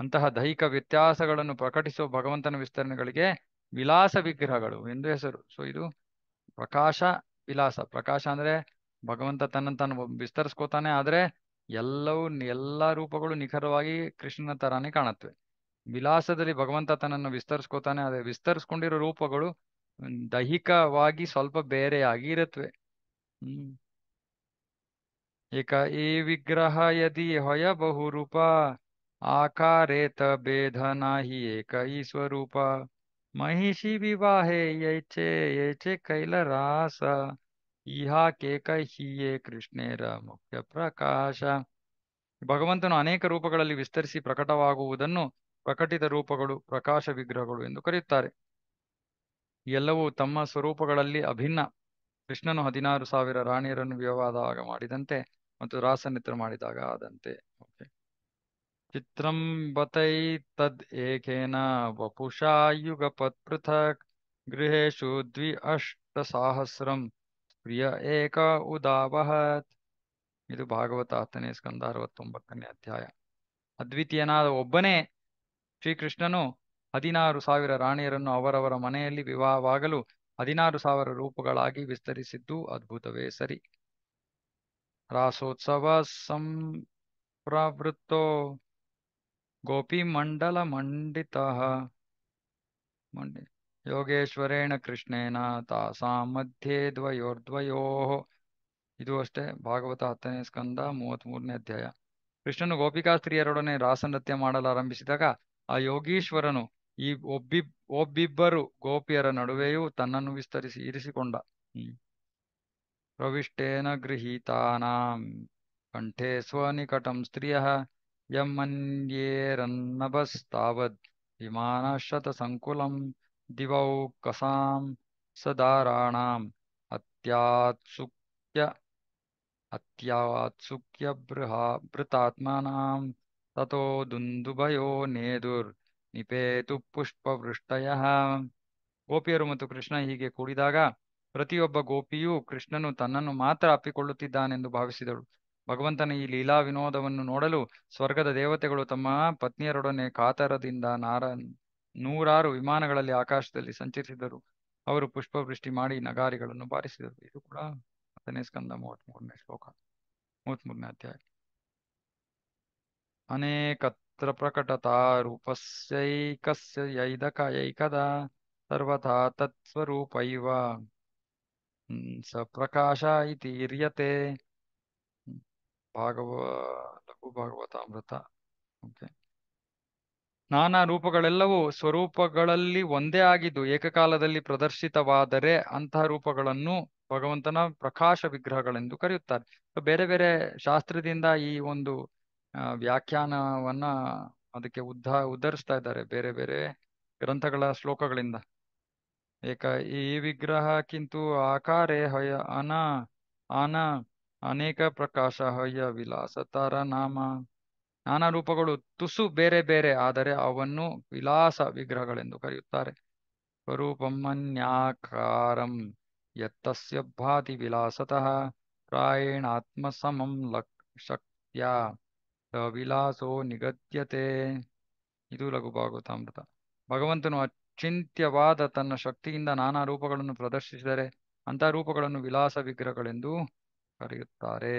ಅಂತಹ ದೈಹಿಕ ವ್ಯತ್ಯಾಸಗಳನ್ನು ಪ್ರಕಟಿಸುವ ಭಗವಂತನ ವಿಸ್ತರಣೆಗಳಿಗೆ ವಿಲಾಸ ವಿಗ್ರಹಗಳು ಎಂದು ಹೆಸರು ಸೊ ಇದು ಪ್ರಕಾಶ ವಿಲಾಸ ಪ್ರಕಾಶ ಅಂದ್ರೆ ಭಗವಂತ ತನ್ನ ತಾನು ವಿಸ್ತರಿಸ್ಕೋತಾನೆ ಆದ್ರೆ ಎಲ್ಲವೂ ಎಲ್ಲ ರೂಪಗಳು ನಿಖರವಾಗಿ ಕೃಷ್ಣನ ತರಾನೇ ಕಾಣುತ್ತವೆ ವಿಲಾಸದಲ್ಲಿ ಭಗವಂತ ತನ್ನನ್ನು ವಿಸ್ತರಿಸ್ಕೋತಾನೆ ಆದರೆ ವಿಸ್ತರಿಸ್ಕೊಂಡಿರೋ ರೂಪಗಳು ದೈಹಿಕವಾಗಿ ಸ್ವಲ್ಪ ಬೇರೆ ಆಗಿರುತ್ತವೆ ಹ್ಮ್ ಏಕ ಈ ವಿಗ್ರಹ ಯದಿ ಹೊಯ ಬಹುರೂಪ ಆಕಾರೇತ ಭೇದ ನಾಹಿ ಏಕ ಈ ಸ್ವರೂಪ ಮಹಿಷಿ ವಿವಾಹೆ ಯೈಚೆ ಯೈಚೆ ಕೈಲರಾಸ ಇಹಾಕೇಕ ಹೀಯೇ ಕೃಷ್ಣೇರ ಮುಖ್ಯ ಪ್ರಕಾಶ ಭಗವಂತನು ಅನೇಕ ರೂಪಗಳಲ್ಲಿ ವಿಸ್ತರಿಸಿ ಪ್ರಕಟವಾಗುವುದನ್ನು ಪ್ರಕಟಿತ ರೂಪಗಳು ಪ್ರಕಾಶ ವಿಗ್ರಹಗಳು ಎಂದು ಕರೆಯುತ್ತಾರೆ ಎಲ್ಲವೂ ತಮ್ಮ ಸ್ವರೂಪಗಳಲ್ಲಿ ಅಭಿನ್ನ ಕೃಷ್ಣನು ಹದಿನಾರು ಸಾವಿರ ರಾಣಿಯರನ್ನು ವಿವಾಹದಾಗ ಮಾಡಿದಂತೆ ಮತ್ತು ರಾಸನಿತ್ರ ಮಾಡಿದಾಗ ಆದಂತೆ ಚಿತ್ರಂ ಬತೈ ತದ್ ಏಕೇನ ವಪುಷಾ ಪತ್ ಪೃಥಕ್ ಗೃಹೇಶು ದ್ವಿ ಅಷ್ಟ ಸಹಸ್ರಂ ಪ್ರಿಯ ಏಕ ಉದಾವಹತ್ ಇದು ಭಾಗವತ ಹತ್ತನೇ ಸ್ಕಂದ ಅರವತ್ತೊಂಬತ್ತನೇ ಅಧ್ಯಾಯ ಅದ್ವಿತೀಯನಾದ ಒಬ್ಬನೇ ಶ್ರೀಕೃಷ್ಣನು ಹದಿನಾರು ಸಾವಿರ ರಾಣಿಯರನ್ನು ಅವರವರ ಮನೆಯಲ್ಲಿ ವಿವಾಹವಾಗಲು ಹದಿನಾರು ಸಾವಿರ ರೂಪುಗಳಾಗಿ ವಿಸ್ತರಿಸಿದ್ದು ಅದ್ಭುತವೇ ಸರಿ ರಾಸೋತ್ಸವ ಸಂಪ್ರವೃತ್ತೋ ಗೋಪಿ ಮಂಡಲ ಮಂಡಿತ ಮಂಡಿ ಯೋಗೇಶ್ವರೇಣ ಕೃಷ್ಣೇನ ತಾಸಾಂ ಮಧ್ಯೆ ದ್ವಯೋರ್ದ್ವಯೋ ಇದು ಅಷ್ಟೇ ಭಾಗವತ ಹತ್ತನೇ ಸ್ಕಂದ ಮೂವತ್ತ್ ಮೂರನೇ ಅಧ್ಯಾಯ ಕೃಷ್ಣನು ಗೋಪಿಕಾಸ್ತ್ರೀಯರೊಡನೆ ರಾಸನೃತ್ಯ ಮಾಡಲಾರಂಭಿಸಿದಾಗ ಆ ಯೋಗೀಶ್ವರನು ಈ ಒಬ್ಬಿ ಒಬ್ಬಿಬ್ಬರು ಗೋಪಿಯರ ನಡುವೆಯೂ ತನ್ನನ್ನು ವಿಸ್ತರಿಸಿ ಇರಿಸಿಕೊಂಡ ಪ್ರವಿಷ್ಟೇನ ಗೃಹೀತಾನಾಂ ಕಂಠೆ ಸ್ವನಿಕಟಂ ಸ್ತ್ರಿಯ ವಿಮಾನಶತ ಸಂಕುಲಂ ದಿವೌ ಕಸಾಂ ಸದಾರಾಣಾಂ ಅತ್ಯಾತ್ಸುಕ್ಯ ಅತ್ಯಾತ್ಸುಕ್ಯ ಬೃಹಾ ಬೃತಾತ್ಮನಾಂ ತತೋ ದುಂದುಭಯೋ ನೇದುರ್ ನಿಪೇತು ಪುಷ್ಪವೃಷ್ಟಯ ಗೋಪಿಯರು ಮತ್ತು ಕೃಷ್ಣ ಹೀಗೆ ಕೂಡಿದಾಗ ಪ್ರತಿಯೊಬ್ಬ ಗೋಪಿಯೂ ಕೃಷ್ಣನು ತನ್ನನ್ನು ಮಾತ್ರ ಅಪ್ಪಿಕೊಳ್ಳುತ್ತಿದ್ದಾನೆಂದು ಭಾವಿಸಿದಳು ಭಗವಂತನ ಈ ಲೀಲಾ ವಿನೋದವನ್ನು ನೋಡಲು ಸ್ವರ್ಗದ ದೇವತೆಗಳು ತಮ್ಮ ಪತ್ನಿಯರೊಡನೆ ಕಾತರದಿಂದ ನಾರ ನೂರಾರು ವಿಮಾನಗಳಲ್ಲಿ ಆಕಾಶದಲ್ಲಿ ಸಂಚರಿಸಿದರು ಅವರು ಪುಷ್ಪವೃಷ್ಟಿ ಮಾಡಿ ನಗಾರಿಗಳನ್ನು ಬಾರಿಸಿದರು ಇದು ಕೂಡ ಹತ್ತನೇ ಸ್ಕಂದ ಮೂವತ್ತ್ ಶ್ಲೋಕ ಮೂವತ್ತ್ ಅಧ್ಯಾಯ ಅನೇಕ ಸರ್ವತ್ರ प्रकटता रूपस्यैकस्य यैदकायैकदा सर्वथा तत्स्वरूप ಇತಿ ಭಾಗವ ಲಘು ಭಾಗವತಾಮೃತ ಓಕೆ ನಾನಾ ರೂಪಗಳೆಲ್ಲವೂ ಸ್ವರೂಪಗಳಲ್ಲಿ ಒಂದೇ ಆಗಿದ್ದು ಏಕಕಾಲದಲ್ಲಿ ಪ್ರದರ್ಶಿತವಾದರೆ ಅಂತಹ ರೂಪಗಳನ್ನು ಭಗವಂತನ ಪ್ರಕಾಶ ವಿಗ್ರಹಗಳೆಂದು ಕರೆಯುತ್ತಾರೆ ಬೇರೆ ಬೇರೆ ಶಾಸ್ತ್ರದಿಂದ ಈ ಒಂದು ವ್ಯಾಖ್ಯಾನವನ್ನ ಅದಕ್ಕೆ ಉದ್ಧ ಉದ್ಧರಿಸ್ತಾ ಇದ್ದಾರೆ ಬೇರೆ ಬೇರೆ ಗ್ರಂಥಗಳ ಶ್ಲೋಕಗಳಿಂದ ಏಕ ಈ ವಿಗ್ರಹ ಕಿಂತು ಆಕಾರೆ ಅನ ಅನ ಅನೇಕ ಪ್ರಕಾಶ ಹೊಯ್ಯ ವಿಲಾಸತಾರ ನಾಮ ನಾನಾ ರೂಪಗಳು ತುಸು ಬೇರೆ ಬೇರೆ ಆದರೆ ಅವನ್ನು ವಿಲಾಸ ವಿಗ್ರಹಗಳೆಂದು ಕರೆಯುತ್ತಾರೆ ಸ್ವರೂಪಮನ್ಯಾಕಾರಂ ಯತ್ತಸ್ಯ ಭಾತಿ ವಿಲಾಸತಃ ಪ್ರಾಯೇಣಾತ್ಮಸಮಂ ಲಕ್ ಶಕ್ತ್ಯ ವಿಲಾಸೋ ನಿಗದ್ಯತೆ ಇದು ಲಘು ಭಾಗವತಾಮೃತ ಭಗವಂತನು ಅಚಿಂತ್ಯವಾದ ತನ್ನ ಶಕ್ತಿಯಿಂದ ನಾನಾ ರೂಪಗಳನ್ನು ಪ್ರದರ್ಶಿಸಿದರೆ ಅಂತ ರೂಪಗಳನ್ನು ವಿಲಾಸ ವಿಗ್ರಹಗಳೆಂದು ಕರೆಯುತ್ತಾರೆ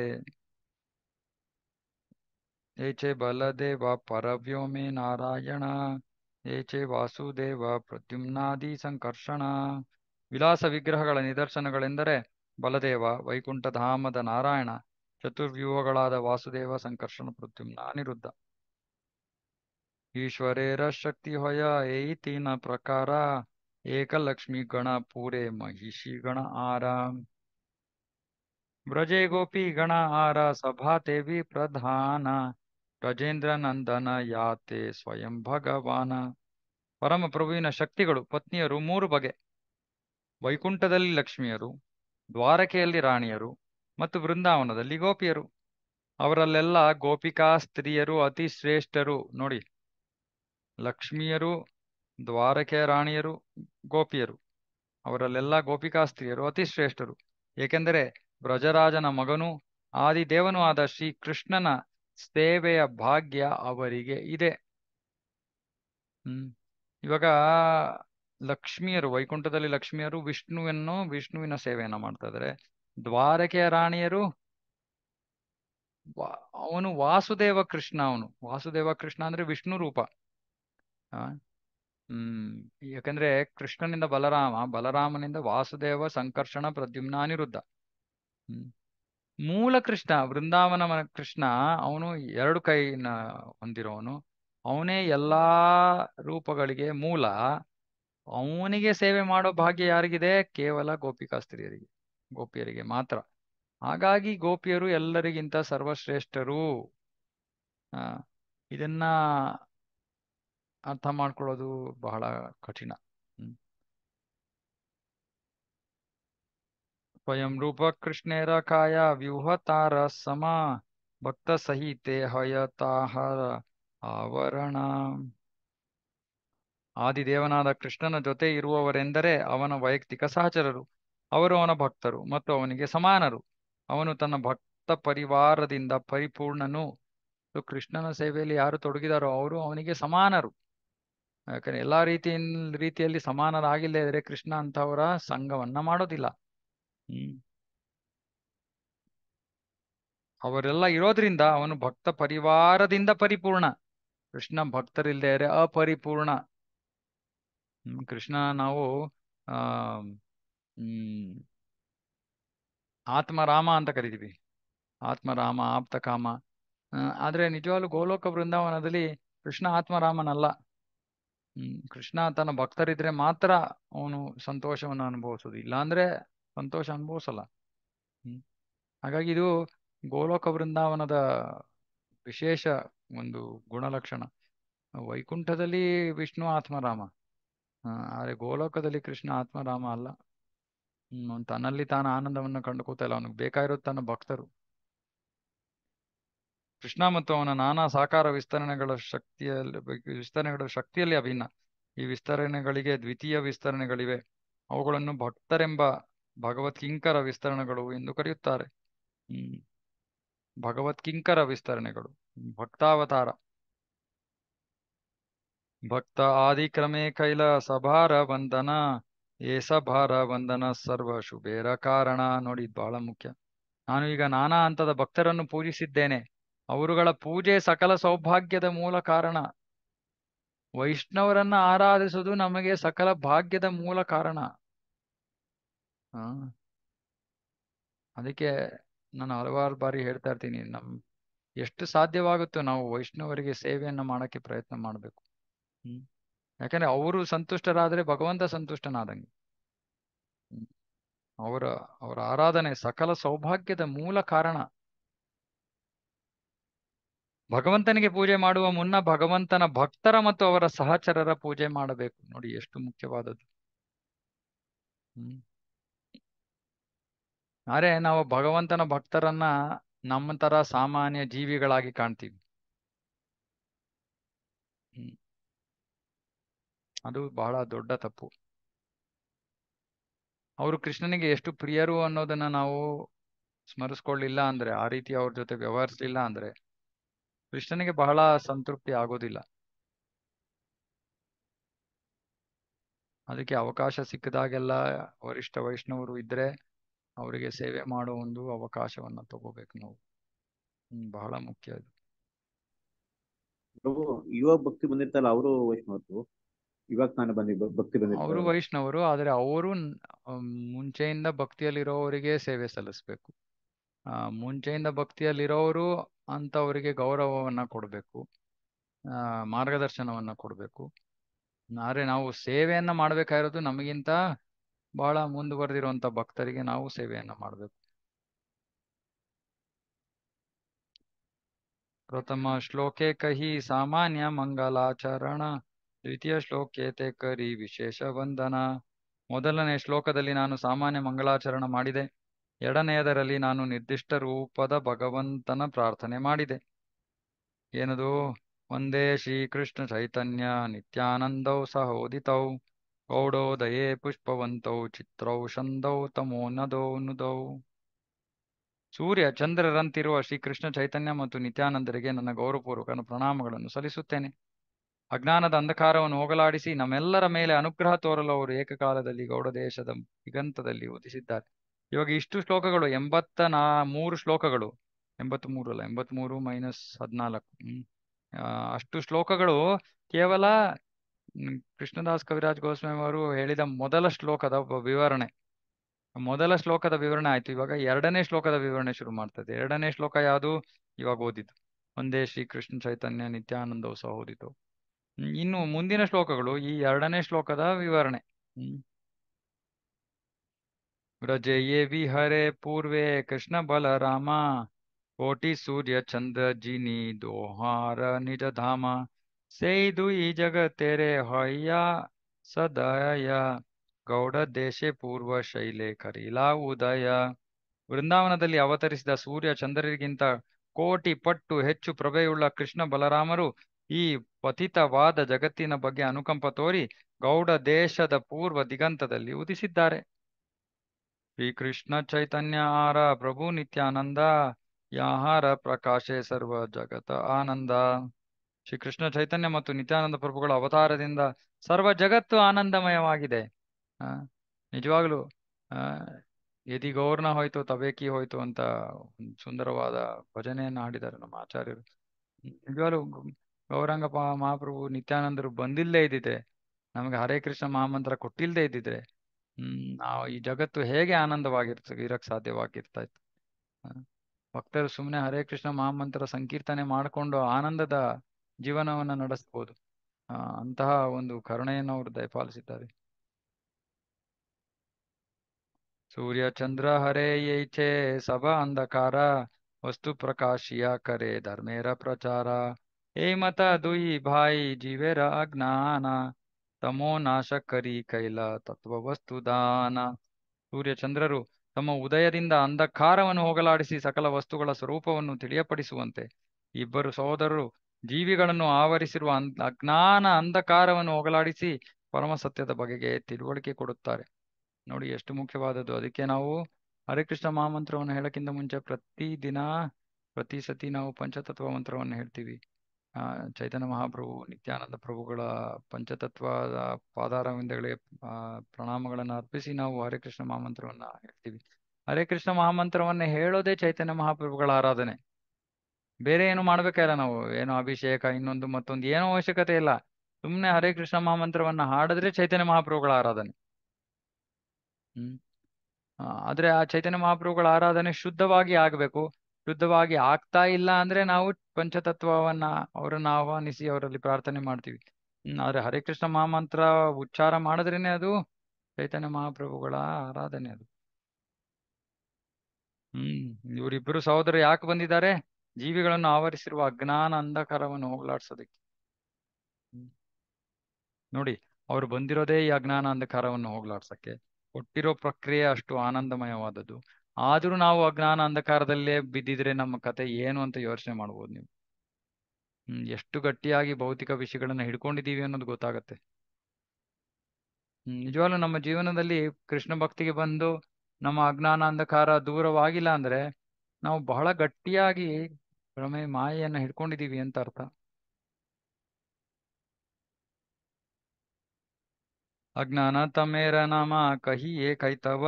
ಏಚೆ ಬಲದೇವ ಪರವ್ಯೋಮೆ ನಾರಾಯಣ ಏಚೆ ವಾಸುದೇವ ಪ್ರತ್ಯುಮ್ನಾದಿ ಸಂಕರ್ಷಣ ವಿಲಾಸ ವಿಗ್ರಹಗಳ ನಿದರ್ಶನಗಳೆಂದರೆ ಬಲದೇವ ವೈಕುಂಠಧಾಮದ ನಾರಾಯಣ ಚತುರ್ವ್ಯೂಹಗಳಾದ ವಾಸುದೇವ ಸಂಕರ್ಷಣ ಪ್ರದ್ಯುಮ್ನ ಅನಿರುದ್ಧ ಈಶ್ವರೇರ ಶಕ್ತಿ ಹೊಯ ಏತಿನ ಪ್ರಕಾರ ಏಕಲಕ್ಷ್ಮಿ ಗಣ ಪೂರೆ ಮಹಿಷಿ ಗಣ ಆರ ಬ್ರಜೆ ಗೋಪಿ ಗಣ ಆರ ಸಭಾ ದೇವಿ ಪ್ರಧಾನ ಗಜೇಂದ್ರ ನಂದನ ಯಾತೆ ಸ್ವಯಂ ಭಗವಾನ ಪರಮ ಪ್ರಭುವಿನ ಶಕ್ತಿಗಳು ಪತ್ನಿಯರು ಮೂರು ಬಗೆ ವೈಕುಂಠದಲ್ಲಿ ಲಕ್ಷ್ಮಿಯರು ದ್ವಾರಕೆಯಲ್ಲಿ ರಾಣಿಯರು ಮತ್ತು ಬೃಂದಾವನದಲ್ಲಿ ಗೋಪಿಯರು ಅವರಲ್ಲೆಲ್ಲ ಗೋಪಿಕಾ ಸ್ತ್ರೀಯರು ಅತಿ ಶ್ರೇಷ್ಠರು ನೋಡಿ ಲಕ್ಷ್ಮಿಯರು ದ್ವಾರಕೆ ರಾಣಿಯರು ಗೋಪಿಯರು ಅವರಲ್ಲೆಲ್ಲ ಗೋಪಿಕಾ ಸ್ತ್ರೀಯರು ಅತಿ ಶ್ರೇಷ್ಠರು ಏಕೆಂದರೆ ಬ್ರಜರಾಜನ ಮಗನೂ ಆದಿದೇವನೂ ಆದ ಶ್ರೀಕೃಷ್ಣನ ಸೇವೆಯ ಭಾಗ್ಯ ಅವರಿಗೆ ಇದೆ ಹ್ಮ್ ಇವಾಗ ಲಕ್ಷ್ಮಿಯರು ವೈಕುಂಠದಲ್ಲಿ ಲಕ್ಷ್ಮಿಯರು ವಿಷ್ಣುವನ್ನು ವಿಷ್ಣುವಿನ ಸೇವೆಯನ್ನ ಮಾಡ್ತಾ ಇದ್ದಾರೆ ದ್ವಾರಕೆಯ ರಾಣಿಯರು ಅವನು ವಾಸುದೇವ ಕೃಷ್ಣ ಅವನು ವಾಸುದೇವ ಕೃಷ್ಣ ಅಂದ್ರೆ ವಿಷ್ಣು ರೂಪ ಹ್ಮ್ ಯಾಕಂದ್ರೆ ಕೃಷ್ಣನಿಂದ ಬಲರಾಮ ಬಲರಾಮನಿಂದ ವಾಸುದೇವ ಸಂಕರ್ಷಣ ಪ್ರದ್ಯುಮ್ನ ಅನಿರುದ್ಧ ಹ್ಮ್ ಮೂಲ ಕೃಷ್ಣ ವೃಂದಾವನ ಕೃಷ್ಣ ಅವನು ಎರಡು ಕೈನ ಹೊಂದಿರೋನು ಅವನೇ ಎಲ್ಲಾ ರೂಪಗಳಿಗೆ ಮೂಲ ಅವನಿಗೆ ಸೇವೆ ಮಾಡೋ ಭಾಗ್ಯ ಯಾರಿಗಿದೆ ಕೇವಲ ಗೋಪಿಕಾಸ್ತ್ರೀಯರಿಗೆ ಗೋಪಿಯರಿಗೆ ಮಾತ್ರ ಹಾಗಾಗಿ ಗೋಪಿಯರು ಎಲ್ಲರಿಗಿಂತ ಸರ್ವಶ್ರೇಷ್ಠರು ಇದನ್ನ ಅರ್ಥ ಮಾಡ್ಕೊಳ್ಳೋದು ಬಹಳ ಕಠಿಣ ಸ್ವಯಂ ರೂಪ ಕೃಷ್ಣೇರ ಕಾಯ ವ್ಯೂಹತಾರ ಸಮ ಭಕ್ತ ಸಹಿತೆ ಹಯತಾಹರ ಆವರಣ ಆದಿದೇವನಾದ ಕೃಷ್ಣನ ಜೊತೆ ಇರುವವರೆಂದರೆ ಅವನ ವೈಯಕ್ತಿಕ ಸಹಚರರು ಅವರು ಅವನ ಭಕ್ತರು ಮತ್ತು ಅವನಿಗೆ ಸಮಾನರು ಅವನು ತನ್ನ ಭಕ್ತ ಪರಿವಾರದಿಂದ ಪರಿಪೂರ್ಣನು ಕೃಷ್ಣನ ಸೇವೆಯಲ್ಲಿ ಯಾರು ತೊಡಗಿದಾರೋ ಅವರು ಅವನಿಗೆ ಸಮಾನರು ಯಾಕಂದ್ರೆ ಎಲ್ಲಾ ರೀತಿಯ ರೀತಿಯಲ್ಲಿ ಸಮಾನರಾಗಿಲ್ಲ ಇದ್ರೆ ಕೃಷ್ಣ ಅಂತವರ ಸಂಘವನ್ನ ಮಾಡೋದಿಲ್ಲ ಹ್ಮ್ ಅವರೆಲ್ಲ ಇರೋದ್ರಿಂದ ಅವನು ಭಕ್ತ ಪರಿವಾರದಿಂದ ಪರಿಪೂರ್ಣ ಕೃಷ್ಣ ಭಕ್ತರಿಲ್ದೇ ಇದ್ದರೆ ಅಪರಿಪೂರ್ಣ ಕೃಷ್ಣ ನಾವು ಆ ಹ್ಮ್ ಆತ್ಮರಾಮ ಅಂತ ಕರಿತೀವಿ ಆತ್ಮರಾಮ ಆಪ್ತಕಾಮ ಆದ್ರೆ ನಿಜವಾಗ್ಲೂ ಗೋಲೋಕ ಬೃಂದಾವನದಲ್ಲಿ ಕೃಷ್ಣ ಆತ್ಮರಾಮನಲ್ಲ ಹ್ಮ್ ಕೃಷ್ಣ ತನ್ನ ಭಕ್ತರಿದ್ರೆ ಮಾತ್ರ ಅವನು ಸಂತೋಷವನ್ನು ಅನುಭವಿಸೋದು ಇಲ್ಲಾಂದ್ರೆ ಸಂತೋಷ ಅನುಭವಿಸಲ್ಲ ಹ್ಮ್ ಹಾಗಾಗಿ ಇದು ಗೋಲೋಕ ಬೃಂದಾವನದ ವಿಶೇಷ ಒಂದು ಗುಣಲಕ್ಷಣ ವೈಕುಂಠದಲ್ಲಿ ವಿಷ್ಣು ಆತ್ಮರಾಮ ಆದರೆ ಗೋಲೋಕದಲ್ಲಿ ಕೃಷ್ಣ ಆತ್ಮರಾಮ ಅಲ್ಲ ತನ್ನಲ್ಲಿ ತಾನು ಆನಂದವನ್ನು ಕಂಡುಕೋತಾ ಇಲ್ಲ ಅವನಿಗೆ ಬೇಕಾಗಿರೋದು ತನ್ನ ಭಕ್ತರು ಕೃಷ್ಣ ಮತ್ತು ಅವನ ನಾನಾ ಸಾಕಾರ ವಿಸ್ತರಣೆಗಳ ಶಕ್ತಿಯಲ್ಲಿ ವಿಸ್ತರಣೆಗಳ ಶಕ್ತಿಯಲ್ಲಿ ಅಭಿನ್ನ ಈ ವಿಸ್ತರಣೆಗಳಿಗೆ ದ್ವಿತೀಯ ವಿಸ್ತರಣೆಗಳಿವೆ ಅವುಗಳನ್ನು ಭಕ್ತರೆಂಬ ಭಗವತ್ ಕಿಂಕರ ವಿಸ್ತರಣೆಗಳು ಎಂದು ಕರೆಯುತ್ತಾರೆ ಹ್ಮ್ ಭಗವತ್ ಕಿಂಕರ ವಿಸ್ತರಣೆಗಳು ಭಕ್ತಾವತಾರ ಭಕ್ತ ಆದಿಕ್ರಮೇ ಕೈಲ ಸಭಾರ ವಂದನ ಏಸಭಾರ ವಂದನ ಸರ್ವ ಶುಭೇರ ಕಾರಣ ನೋಡಿ ಬಹಳ ಮುಖ್ಯ ನಾನು ಈಗ ನಾನಾ ಹಂತದ ಭಕ್ತರನ್ನು ಪೂಜಿಸಿದ್ದೇನೆ ಅವರುಗಳ ಪೂಜೆ ಸಕಲ ಸೌಭಾಗ್ಯದ ಮೂಲ ಕಾರಣ ವೈಷ್ಣವರನ್ನ ಆರಾಧಿಸುವುದು ನಮಗೆ ಸಕಲ ಭಾಗ್ಯದ ಮೂಲ ಕಾರಣ ಅದಕ್ಕೆ ನಾನು ಹಲವಾರು ಬಾರಿ ಹೇಳ್ತಾ ಇರ್ತೀನಿ ನಮ್ ಎಷ್ಟು ಸಾಧ್ಯವಾಗುತ್ತೋ ನಾವು ವೈಷ್ಣವರಿಗೆ ಸೇವೆಯನ್ನ ಮಾಡಕ್ಕೆ ಪ್ರಯತ್ನ ಮಾಡಬೇಕು ಹ್ಮ್ ಯಾಕಂದ್ರೆ ಅವರು ಸಂತುಷ್ಟರಾದ್ರೆ ಭಗವಂತ ಸಂತುಷ್ಟನಾದಂಗೆ ಅವರ ಅವರ ಆರಾಧನೆ ಸಕಲ ಸೌಭಾಗ್ಯದ ಮೂಲ ಕಾರಣ ಭಗವಂತನಿಗೆ ಪೂಜೆ ಮಾಡುವ ಮುನ್ನ ಭಗವಂತನ ಭಕ್ತರ ಮತ್ತು ಅವರ ಸಹಚರರ ಪೂಜೆ ಮಾಡಬೇಕು ನೋಡಿ ಎಷ್ಟು ಮುಖ್ಯವಾದದ್ದು ಹ್ಮ್ ಆದರೆ ನಾವು ಭಗವಂತನ ಭಕ್ತರನ್ನ ನಮ್ಮ ತರ ಸಾಮಾನ್ಯ ಜೀವಿಗಳಾಗಿ ಕಾಣ್ತೀವಿ ಅದು ಬಹಳ ದೊಡ್ಡ ತಪ್ಪು ಅವರು ಕೃಷ್ಣನಿಗೆ ಎಷ್ಟು ಪ್ರಿಯರು ಅನ್ನೋದನ್ನ ನಾವು ಸ್ಮರಿಸ್ಕೊಳ್ಳಿಲ್ಲ ಅಂದ್ರೆ ಆ ರೀತಿ ಅವ್ರ ಜೊತೆ ವ್ಯವಹರಿಸಲಿಲ್ಲ ಅಂದ್ರೆ ಕೃಷ್ಣನಿಗೆ ಬಹಳ ಸಂತೃಪ್ತಿ ಆಗೋದಿಲ್ಲ ಅದಕ್ಕೆ ಅವಕಾಶ ಸಿಕ್ಕದಾಗೆಲ್ಲ ವರಿಷ್ಠ ವೈಷ್ಣವರು ಇದ್ರೆ ಅವರಿಗೆ ಸೇವೆ ಮಾಡೋ ಒಂದು ಅವಕಾಶವನ್ನ ತಗೋಬೇಕು ನಾವು ಬಹಳ ಮುಖ್ಯ ಅದು ಯುವ ಭಕ್ತಿ ಬಂದಿರ್ತಲ್ಲ ಅವರು ವೈಷ್ಣವತ್ವ ಇವಾಗ ನಾನು ಬಂದಿ ಭಕ್ತಿ ಬಂದಿ ಅವರು ವೈಷ್ಣವರು ಆದರೆ ಅವರು ಮುಂಚೆಯಿಂದ ಭಕ್ತಿಯಲ್ಲಿರೋವರಿಗೆ ಸೇವೆ ಸಲ್ಲಿಸಬೇಕು ಮುಂಚೆಯಿಂದ ಭಕ್ತಿಯಲ್ಲಿರೋರು ಅಂತವರಿಗೆ ಗೌರವವನ್ನ ಕೊಡಬೇಕು ಮಾರ್ಗದರ್ಶನವನ್ನ ಕೊಡಬೇಕು ಆದ್ರೆ ನಾವು ಸೇವೆಯನ್ನ ಮಾಡ್ಬೇಕಾಗಿರೋದು ನಮಗಿಂತ ಬಹಳ ಮುಂದುವರೆದಿರುವಂತ ಭಕ್ತರಿಗೆ ನಾವು ಸೇವೆಯನ್ನ ಮಾಡಬೇಕು ಪ್ರಥಮ ಶ್ಲೋಕೆ ಕಹಿ ಸಾಮಾನ್ಯ ಮಂಗಲಾಚರಣ ದ್ವಿತೀಯ ಶ್ಲೋಕೇತೆ ಕರಿ ವಿಶೇಷ ವಂದನ ಮೊದಲನೇ ಶ್ಲೋಕದಲ್ಲಿ ನಾನು ಸಾಮಾನ್ಯ ಮಂಗಳಾಚರಣೆ ಮಾಡಿದೆ ಎರಡನೆಯದರಲ್ಲಿ ನಾನು ನಿರ್ದಿಷ್ಟ ರೂಪದ ಭಗವಂತನ ಪ್ರಾರ್ಥನೆ ಮಾಡಿದೆ ಏನದು ಒಂದೇ ಶ್ರೀಕೃಷ್ಣ ಚೈತನ್ಯ ನಿತ್ಯಾನಂದೌ ಸಹೋದಿತೌ ಗೌಡೋ ದಯೇ ಪುಷ್ಪವಂತೌ ಚಿತ್ರೌ ಷಂದೌ ತಮೋ ನದೋ ನುದೌ ಸೂರ್ಯ ಚಂದ್ರರಂತಿರುವ ಶ್ರೀಕೃಷ್ಣ ಚೈತನ್ಯ ಮತ್ತು ನಿತ್ಯಾನಂದರಿಗೆ ನನ್ನ ಗೌರವಪೂರ್ವಕ ಪ್ರಣಾಮಗಳನ್ನು ಸಲ್ಲಿಸುತ್ತೇನೆ ಅಜ್ಞಾನದ ಅಂಧಕಾರವನ್ನು ಹೋಗಲಾಡಿಸಿ ನಮ್ಮೆಲ್ಲರ ಮೇಲೆ ಅನುಗ್ರಹ ತೋರಲು ಅವರು ಏಕಕಾಲದಲ್ಲಿ ಗೌಡ ದೇಶದ ದಿಗಂತದಲ್ಲಿ ಓದಿಸಿದ್ದಾರೆ ಇವಾಗ ಇಷ್ಟು ಶ್ಲೋಕಗಳು ಎಂಬತ್ತ ನಾ ಮೂರು ಶ್ಲೋಕಗಳು ಎಂಬತ್ ಮೂರು ಅಲ್ಲ ಎಂಬತ್ ಮೂರು ಮೈನಸ್ ಹದಿನಾಲ್ಕು ಅಷ್ಟು ಶ್ಲೋಕಗಳು ಕೇವಲ ಕೃಷ್ಣದಾಸ್ ಕವಿರಾಜ್ ಗೋಸ್ವಾಮಿ ಅವರು ಹೇಳಿದ ಮೊದಲ ಶ್ಲೋಕದ ವಿವರಣೆ ಮೊದಲ ಶ್ಲೋಕದ ವಿವರಣೆ ಆಯ್ತು ಇವಾಗ ಎರಡನೇ ಶ್ಲೋಕದ ವಿವರಣೆ ಶುರು ಮಾಡ್ತದೆ ಎರಡನೇ ಶ್ಲೋಕ ಯಾವುದು ಇವಾಗ ಓದಿದ್ದು ಒಂದೇ ಶ್ರೀ ಕೃಷ್ಣ ಚೈತನ್ಯ ನಿತ್ಯಾನಂದವು ಸಹ ಓದಿತು ಇನ್ನು ಮುಂದಿನ ಶ್ಲೋಕಗಳು ಈ ಎರಡನೇ ಶ್ಲೋಕದ ವಿವರಣೆ ಹ್ಮ್. ವಿಹರೆ ಪೂರ್ವೆ ಕೃಷ್ಣ ಬಲರಾಮ ಕೋಟಿ ಸೂರ್ಯ ಚಂದ್ರ ಜಿನಿ ದೋಹಾರ ನಿಜ ಧಾಮ ಸೇದು ಈ ತೆರೆ ಹಯ್ಯ ಸದಯ ಗೌಡ ದೇಶೆ ಪೂರ್ವ ಶೈಲೆ ಕರಿಲಾ ಉದಯ ವೃಂದಾವನದಲ್ಲಿ ಅವತರಿಸಿದ ಸೂರ್ಯ ಚಂದ್ರರಿಗಿಂತ ಕೋಟಿ ಪಟ್ಟು ಹೆಚ್ಚು ಪ್ರಭೆಯುಳ್ಳ ಕೃಷ್ಣ ಬಲರಾಮರು ಈ ಪತಿತವಾದ ಜಗತ್ತಿನ ಬಗ್ಗೆ ಅನುಕಂಪ ತೋರಿ ಗೌಡ ದೇಶದ ಪೂರ್ವ ದಿಗಂತದಲ್ಲಿ ಉದಿಸಿದ್ದಾರೆ ಶ್ರೀಕೃಷ್ಣ ಚೈತನ್ಯ ಆರ ಪ್ರಭು ನಿತ್ಯಾನಂದ ಯಾಹಾರ ಪ್ರಕಾಶೆ ಸರ್ವ ಜಗತ ಆನಂದ ಕೃಷ್ಣ ಚೈತನ್ಯ ಮತ್ತು ನಿತ್ಯಾನಂದ ಪ್ರಭುಗಳ ಅವತಾರದಿಂದ ಸರ್ವ ಜಗತ್ತು ಆನಂದಮಯವಾಗಿದೆ ನಿಜವಾಗ್ಲು ಯದಿ ಗೌರ್ನ ಹೋಯ್ತು ತಬೇಕಿ ಹೋಯ್ತು ಅಂತ ಸುಂದರವಾದ ಭಜನೆಯನ್ನು ಹಾಡಿದ್ದಾರೆ ನಮ್ಮ ಆಚಾರ್ಯರು ನಿಜವಾಗ್ಲು ಗೌರಂಗಪ್ಪ ಮಹಾಪ್ರಭು ನಿತ್ಯಾನಂದರು ಬಂದಿಲ್ಲದೇ ಇದ್ದಿದ್ರೆ ನಮಗೆ ಹರೇ ಕೃಷ್ಣ ಮಹಾಮಂತ್ರ ಕೊಟ್ಟಿಲ್ಲದೆ ಇದ್ದಿದ್ರೆ ಹ್ಮ್ ನಾವು ಈ ಜಗತ್ತು ಹೇಗೆ ಆನಂದವಾಗಿರ್ತ ಇರಕ್ ಸಾಧ್ಯವಾಗಿರ್ತಾ ಇತ್ತು ಭಕ್ತರು ಸುಮ್ಮನೆ ಹರೇ ಕೃಷ್ಣ ಮಹಾಮಂತ್ರ ಸಂಕೀರ್ತನೆ ಮಾಡಿಕೊಂಡು ಆನಂದದ ಜೀವನವನ್ನ ನಡೆಸಬಹುದು ಅಂತಹ ಒಂದು ಕರುಣೆಯನ್ನು ಅವರು ದಯಪಾಲಿಸಿದ್ದಾರೆ ಸೂರ್ಯ ಚಂದ್ರ ಹರೇ ಯೈಚೆ ಸಭಾ ಅಂಧಕಾರ ವಸ್ತು ಪ್ರಕಾಶಿಯ ಕರೆ ಧರ್ಮೇರ ಪ್ರಚಾರ ಮತ ದುಯಿ ಭಾಯಿ ಜೀವೆರ ಅಜ್ಞಾನ ತಮೋ ಕರಿ ಕೈಲ ತತ್ವವಸ್ತು ದಾನ ಸೂರ್ಯಚಂದ್ರರು ತಮ್ಮ ಉದಯದಿಂದ ಅಂಧಕಾರವನ್ನು ಹೋಗಲಾಡಿಸಿ ಸಕಲ ವಸ್ತುಗಳ ಸ್ವರೂಪವನ್ನು ತಿಳಿಯಪಡಿಸುವಂತೆ ಇಬ್ಬರು ಸಹೋದರರು ಜೀವಿಗಳನ್ನು ಆವರಿಸಿರುವ ಅಜ್ಞಾನ ಅಂಧಕಾರವನ್ನು ಹೋಗಲಾಡಿಸಿ ಪರಮ ಸತ್ಯದ ಬಗೆಗೆ ತಿಳುವಳಿಕೆ ಕೊಡುತ್ತಾರೆ ನೋಡಿ ಎಷ್ಟು ಮುಖ್ಯವಾದದ್ದು ಅದಕ್ಕೆ ನಾವು ಹರಿಕೃಷ್ಣ ಮಹಾಮಂತ್ರವನ್ನು ಹೇಳಕ್ಕಿಂತ ಮುಂಚೆ ಪ್ರತಿ ದಿನ ಪ್ರತಿ ಸತಿ ನಾವು ಪಂಚತತ್ವ ಮಂತ್ರವನ್ನು ಹೇಳ್ತೀವಿ ಚೈತನ್ಯ ಮಹಾಪ್ರಭು ನಿತ್ಯಾನಂದ ಪ್ರಭುಗಳ ಪಂಚತತ್ವ ಪಾದಾರವಿಂದಗಳಿಗೆ ಪ್ರಣಾಮಗಳನ್ನು ಅರ್ಪಿಸಿ ನಾವು ಹರೇ ಕೃಷ್ಣ ಮಹಾಮಂತ್ರವನ್ನ ಹೇಳ್ತೀವಿ ಹರೇ ಕೃಷ್ಣ ಮಹಾಮಂತ್ರವನ್ನ ಹೇಳೋದೇ ಚೈತನ್ಯ ಮಹಾಪ್ರಭುಗಳ ಆರಾಧನೆ ಬೇರೆ ಏನು ಮಾಡ್ಬೇಕಲ್ಲ ನಾವು ಏನೋ ಅಭಿಷೇಕ ಇನ್ನೊಂದು ಮತ್ತೊಂದು ಏನೋ ಅವಶ್ಯಕತೆ ಇಲ್ಲ ಸುಮ್ನೆ ಹರೇ ಕೃಷ್ಣ ಮಹಾಮಂತ್ರವನ್ನ ಹಾಡಿದ್ರೆ ಚೈತನ್ಯ ಮಹಾಪ್ರಭುಗಳ ಆರಾಧನೆ ಹ್ಮ್ ಆದ್ರೆ ಆ ಚೈತನ್ಯ ಮಹಾಪ್ರಭುಗಳ ಆರಾಧನೆ ಶುದ್ಧವಾಗಿ ಆಗ್ಬೇಕು ಶುದ್ಧವಾಗಿ ಆಗ್ತಾ ಇಲ್ಲ ಅಂದ್ರೆ ನಾವು ಪಂಚತತ್ವವನ್ನ ಅವರನ್ನ ಆಹ್ವಾನಿಸಿ ಅವರಲ್ಲಿ ಪ್ರಾರ್ಥನೆ ಮಾಡ್ತೀವಿ ಆದ್ರೆ ಹರೇ ಕೃಷ್ಣ ಮಹಾಮಂತ್ರ ಉಚ್ಚಾರ ಮಾಡಿದ್ರೇನೆ ಅದು ಚೈತನ್ಯ ಮಹಾಪ್ರಭುಗಳ ಆರಾಧನೆ ಅದು ಹ್ಮ್ ಇವರಿಬ್ಬರು ಸಹೋದರ ಯಾಕೆ ಬಂದಿದ್ದಾರೆ ಜೀವಿಗಳನ್ನು ಆವರಿಸಿರುವ ಅಜ್ಞಾನ ಅಂಧಕಾರವನ್ನು ಹೋಗ್ಲಾಡ್ಸೋದಿಕ್ಕೆ ನೋಡಿ ಅವ್ರು ಬಂದಿರೋದೇ ಈ ಅಜ್ಞಾನ ಅಂಧಕಾರವನ್ನು ಹೋಗ್ಲಾಡ್ಸಕ್ಕೆ ಕೊಟ್ಟಿರೋ ಪ್ರಕ್ರಿಯೆ ಅಷ್ಟು ಆನಂದಮಯವಾದದ್ದು ಆದರೂ ನಾವು ಅಜ್ಞಾನ ಅಂಧಕಾರದಲ್ಲೇ ಬಿದ್ದಿದ್ರೆ ನಮ್ಮ ಕತೆ ಏನು ಅಂತ ಯೋಚನೆ ಮಾಡ್ಬೋದು ನೀವು ಎಷ್ಟು ಗಟ್ಟಿಯಾಗಿ ಭೌತಿಕ ವಿಷಯಗಳನ್ನ ಹಿಡ್ಕೊಂಡಿದ್ದೀವಿ ಅನ್ನೋದು ಗೊತ್ತಾಗತ್ತೆ ಹ್ಮ್ ನಿಜವಾಗ್ಲೂ ನಮ್ಮ ಜೀವನದಲ್ಲಿ ಕೃಷ್ಣ ಭಕ್ತಿಗೆ ಬಂದು ನಮ್ಮ ಅಜ್ಞಾನ ಅಂಧಕಾರ ದೂರವಾಗಿಲ್ಲ ಅಂದ್ರೆ ನಾವು ಬಹಳ ಗಟ್ಟಿಯಾಗಿ ಭ್ರಮೆ ಮಾಯೆಯನ್ನ ಹಿಡ್ಕೊಂಡಿದೀವಿ ಅಂತ ಅರ್ಥ ಅಜ್ಞಾನ ತಮೇರ ನಮ ಕಹಿಯೇ ಕೈತವ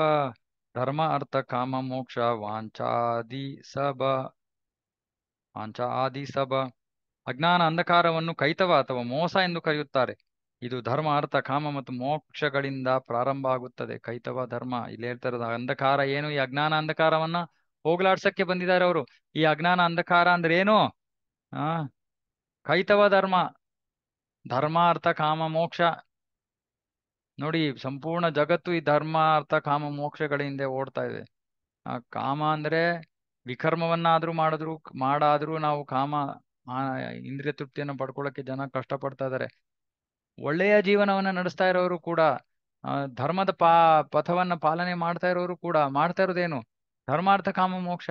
ಧರ್ಮ ಅರ್ಥ ಕಾಮ ಮೋಕ್ಷ ವಾಂಚಾದಿ ಸಬ ವಾಂಚ ಆದಿ ಸಬ ಅಜ್ಞಾನ ಅಂಧಕಾರವನ್ನು ಕೈತವ ಅಥವಾ ಮೋಸ ಎಂದು ಕರೆಯುತ್ತಾರೆ ಇದು ಧರ್ಮ ಅರ್ಥ ಕಾಮ ಮತ್ತು ಮೋಕ್ಷಗಳಿಂದ ಪ್ರಾರಂಭ ಆಗುತ್ತದೆ ಕೈತವ ಧರ್ಮ ಇಲ್ಲಿ ಹೇಳ್ತಾರೆ ಅಂಧಕಾರ ಏನು ಈ ಅಜ್ಞಾನ ಅಂಧಕಾರವನ್ನ ಹೋಗ್ಲಾಡ್ಸಕ್ಕೆ ಬಂದಿದ್ದಾರೆ ಅವರು ಈ ಅಜ್ಞಾನ ಅಂಧಕಾರ ಅಂದ್ರೆ ಏನು ಆ ಕೈತವ ಧರ್ಮ ಧರ್ಮ ಅರ್ಥ ಕಾಮ ಮೋಕ್ಷ ನೋಡಿ ಸಂಪೂರ್ಣ ಜಗತ್ತು ಈ ಧರ್ಮ ಅರ್ಥ ಕಾಮ ಮೋಕ್ಷಗಳ ಹಿಂದೆ ಓಡ್ತಾ ಇದೆ ಆ ಕಾಮ ಅಂದ್ರೆ ವಿಕರ್ಮವನ್ನಾದ್ರೂ ಮಾಡಿದ್ರು ಮಾಡಾದ್ರೂ ನಾವು ಕಾಮ ಇಂದ್ರಿಯ ತೃಪ್ತಿಯನ್ನು ಪಡ್ಕೊಳ್ಳೋಕೆ ಜನ ಕಷ್ಟ ಪಡ್ತಾ ಇದಾರೆ ಒಳ್ಳೆಯ ಜೀವನವನ್ನ ನಡೆಸ್ತಾ ಇರೋರು ಕೂಡ ಧರ್ಮದ ಪಾ ಪಥವನ್ನ ಪಾಲನೆ ಮಾಡ್ತಾ ಇರೋರು ಕೂಡ ಮಾಡ್ತಾ ಇರೋದೇನು ಧರ್ಮಾರ್ಥ ಕಾಮ ಮೋಕ್ಷ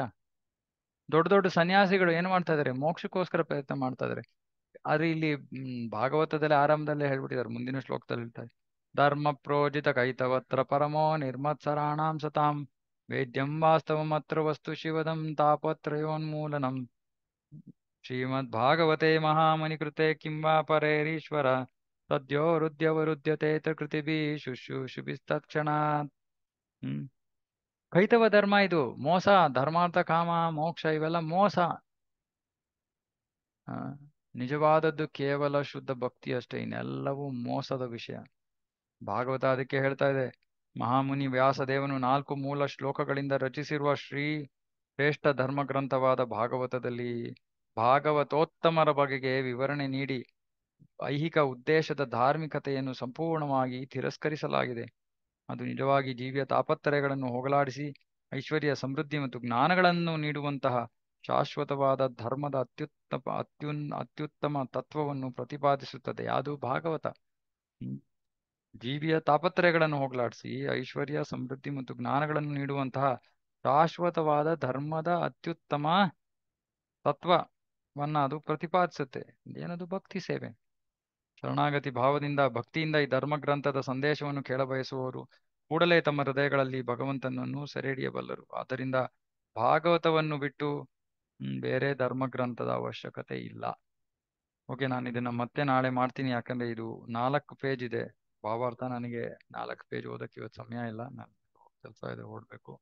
ದೊಡ್ಡ ದೊಡ್ಡ ಸನ್ಯಾಸಿಗಳು ಏನ್ ಮಾಡ್ತಾ ಇದಾರೆ ಮೋಕ್ಷಕ್ಕೋಸ್ಕರ ಪ್ರಯತ್ನ ಮಾಡ್ತಾ ಇದಾರೆ ಆದ್ರೆ ಇಲ್ಲಿ ಭಾಗವತದಲ್ಲಿ ಆರಂಭದಲ್ಲೇ ಹೇಳ್ಬಿಟ್ಟಿದ್ದಾರೆ ಮುಂದಿನ ಶ್ಲೋಕದಲ್ಲಿ ಹೇಳ್ತಾರೆ ಧರ್ಮ ಪ್ರೋಜಿತ ಕೈತವತ್ರ ಪರಮೋ ನಿರ್ಮತ್ಸರಾಣಾಂ ಸತಾಂ ವೇದ್ಯಂ ವಾಸ್ತವಮತ್ರ ವಸ್ತು ಶಿವದಂ ತಾಪತ್ರಯೋನ್ಮೂಲನಂ ಶ್ರೀಮದ್ಭಾಗವತೆ ಕೃತೆ ಕಿಂವಾ ಪರೇರೀಶ್ವರ ಸದ್ಯೋ ಹೃದ್ಯವರುದ್ಯತೆ ತ್ರಿಕೃತಿಭಿ ಶುಶ್ರೂಷುಭಿಸ್ತಕ್ಷಣಾತ್ ಹ್ಮ್ ಕೈತವ ಧರ್ಮ ಇದು ಮೋಸ ಧರ್ಮಾರ್ಥ ಕಾಮ ಮೋಕ್ಷ ಇವೆಲ್ಲ ಮೋಸ ನಿಜವಾದದ್ದು ಕೇವಲ ಶುದ್ಧ ಭಕ್ತಿ ಅಷ್ಟೇ ಇನ್ನೆಲ್ಲವೂ ಮೋಸದ ವಿಷಯ ಭಾಗವತ ಅದಕ್ಕೆ ಹೇಳ್ತಾ ಇದೆ ಮಹಾಮುನಿ ವ್ಯಾಸದೇವನು ನಾಲ್ಕು ಮೂಲ ಶ್ಲೋಕಗಳಿಂದ ರಚಿಸಿರುವ ಶ್ರೀ ಶ್ರೇಷ್ಠ ಧರ್ಮ ಗ್ರಂಥವಾದ ಭಾಗವತದಲ್ಲಿ ಭಾಗವತೋತ್ತಮರ ಬಗೆಗೆ ವಿವರಣೆ ನೀಡಿ ಐಹಿಕ ಉದ್ದೇಶದ ಧಾರ್ಮಿಕತೆಯನ್ನು ಸಂಪೂರ್ಣವಾಗಿ ತಿರಸ್ಕರಿಸಲಾಗಿದೆ ಅದು ನಿಜವಾಗಿ ಜೀವಿಯ ತಾಪತ್ರಯಗಳನ್ನು ಹೋಗಲಾಡಿಸಿ ಐಶ್ವರ್ಯ ಸಮೃದ್ಧಿ ಮತ್ತು ಜ್ಞಾನಗಳನ್ನು ನೀಡುವಂತಹ ಶಾಶ್ವತವಾದ ಧರ್ಮದ ಅತ್ಯುತ್ತಮ ಅತ್ಯುನ್ ಅತ್ಯುತ್ತಮ ತತ್ವವನ್ನು ಪ್ರತಿಪಾದಿಸುತ್ತದೆ ಅದು ಭಾಗವತ ಜೀವಿಯ ತಾಪತ್ರಯಗಳನ್ನು ಹೋಗಲಾಡಿಸಿ ಐಶ್ವರ್ಯ ಸಮೃದ್ಧಿ ಮತ್ತು ಜ್ಞಾನಗಳನ್ನು ನೀಡುವಂತಹ ಶಾಶ್ವತವಾದ ಧರ್ಮದ ಅತ್ಯುತ್ತಮ ತತ್ವವನ್ನ ಅದು ಪ್ರತಿಪಾದಿಸುತ್ತೆ ಏನದು ಭಕ್ತಿ ಸೇವೆ ಶರಣಾಗತಿ ಭಾವದಿಂದ ಭಕ್ತಿಯಿಂದ ಈ ಧರ್ಮ ಗ್ರಂಥದ ಸಂದೇಶವನ್ನು ಕೇಳಬಯಸುವವರು ಕೂಡಲೇ ತಮ್ಮ ಹೃದಯಗಳಲ್ಲಿ ಭಗವಂತನನ್ನು ಸೆರೆಹಿಡಿಯಬಲ್ಲರು ಆದ್ದರಿಂದ ಭಾಗವತವನ್ನು ಬಿಟ್ಟು ಬೇರೆ ಧರ್ಮ ಗ್ರಂಥದ ಅವಶ್ಯಕತೆ ಇಲ್ಲ ಓಕೆ ನಾನು ಇದನ್ನ ಮತ್ತೆ ನಾಳೆ ಮಾಡ್ತೀನಿ ಯಾಕಂದ್ರೆ ಇದು ನಾಲ್ಕು ಪೇಜ್ ಇದೆ ಭಾವಾರ್ಥ ನನಗೆ ನಾಲ್ಕು ಪೇಜ್ ಓದಕ್ಕೆ ಇವತ್ತು ಸಮಯ ಇಲ್ಲ ನಾನು ಕೆಲಸ ಇದೆ ಓಡಬೇಕು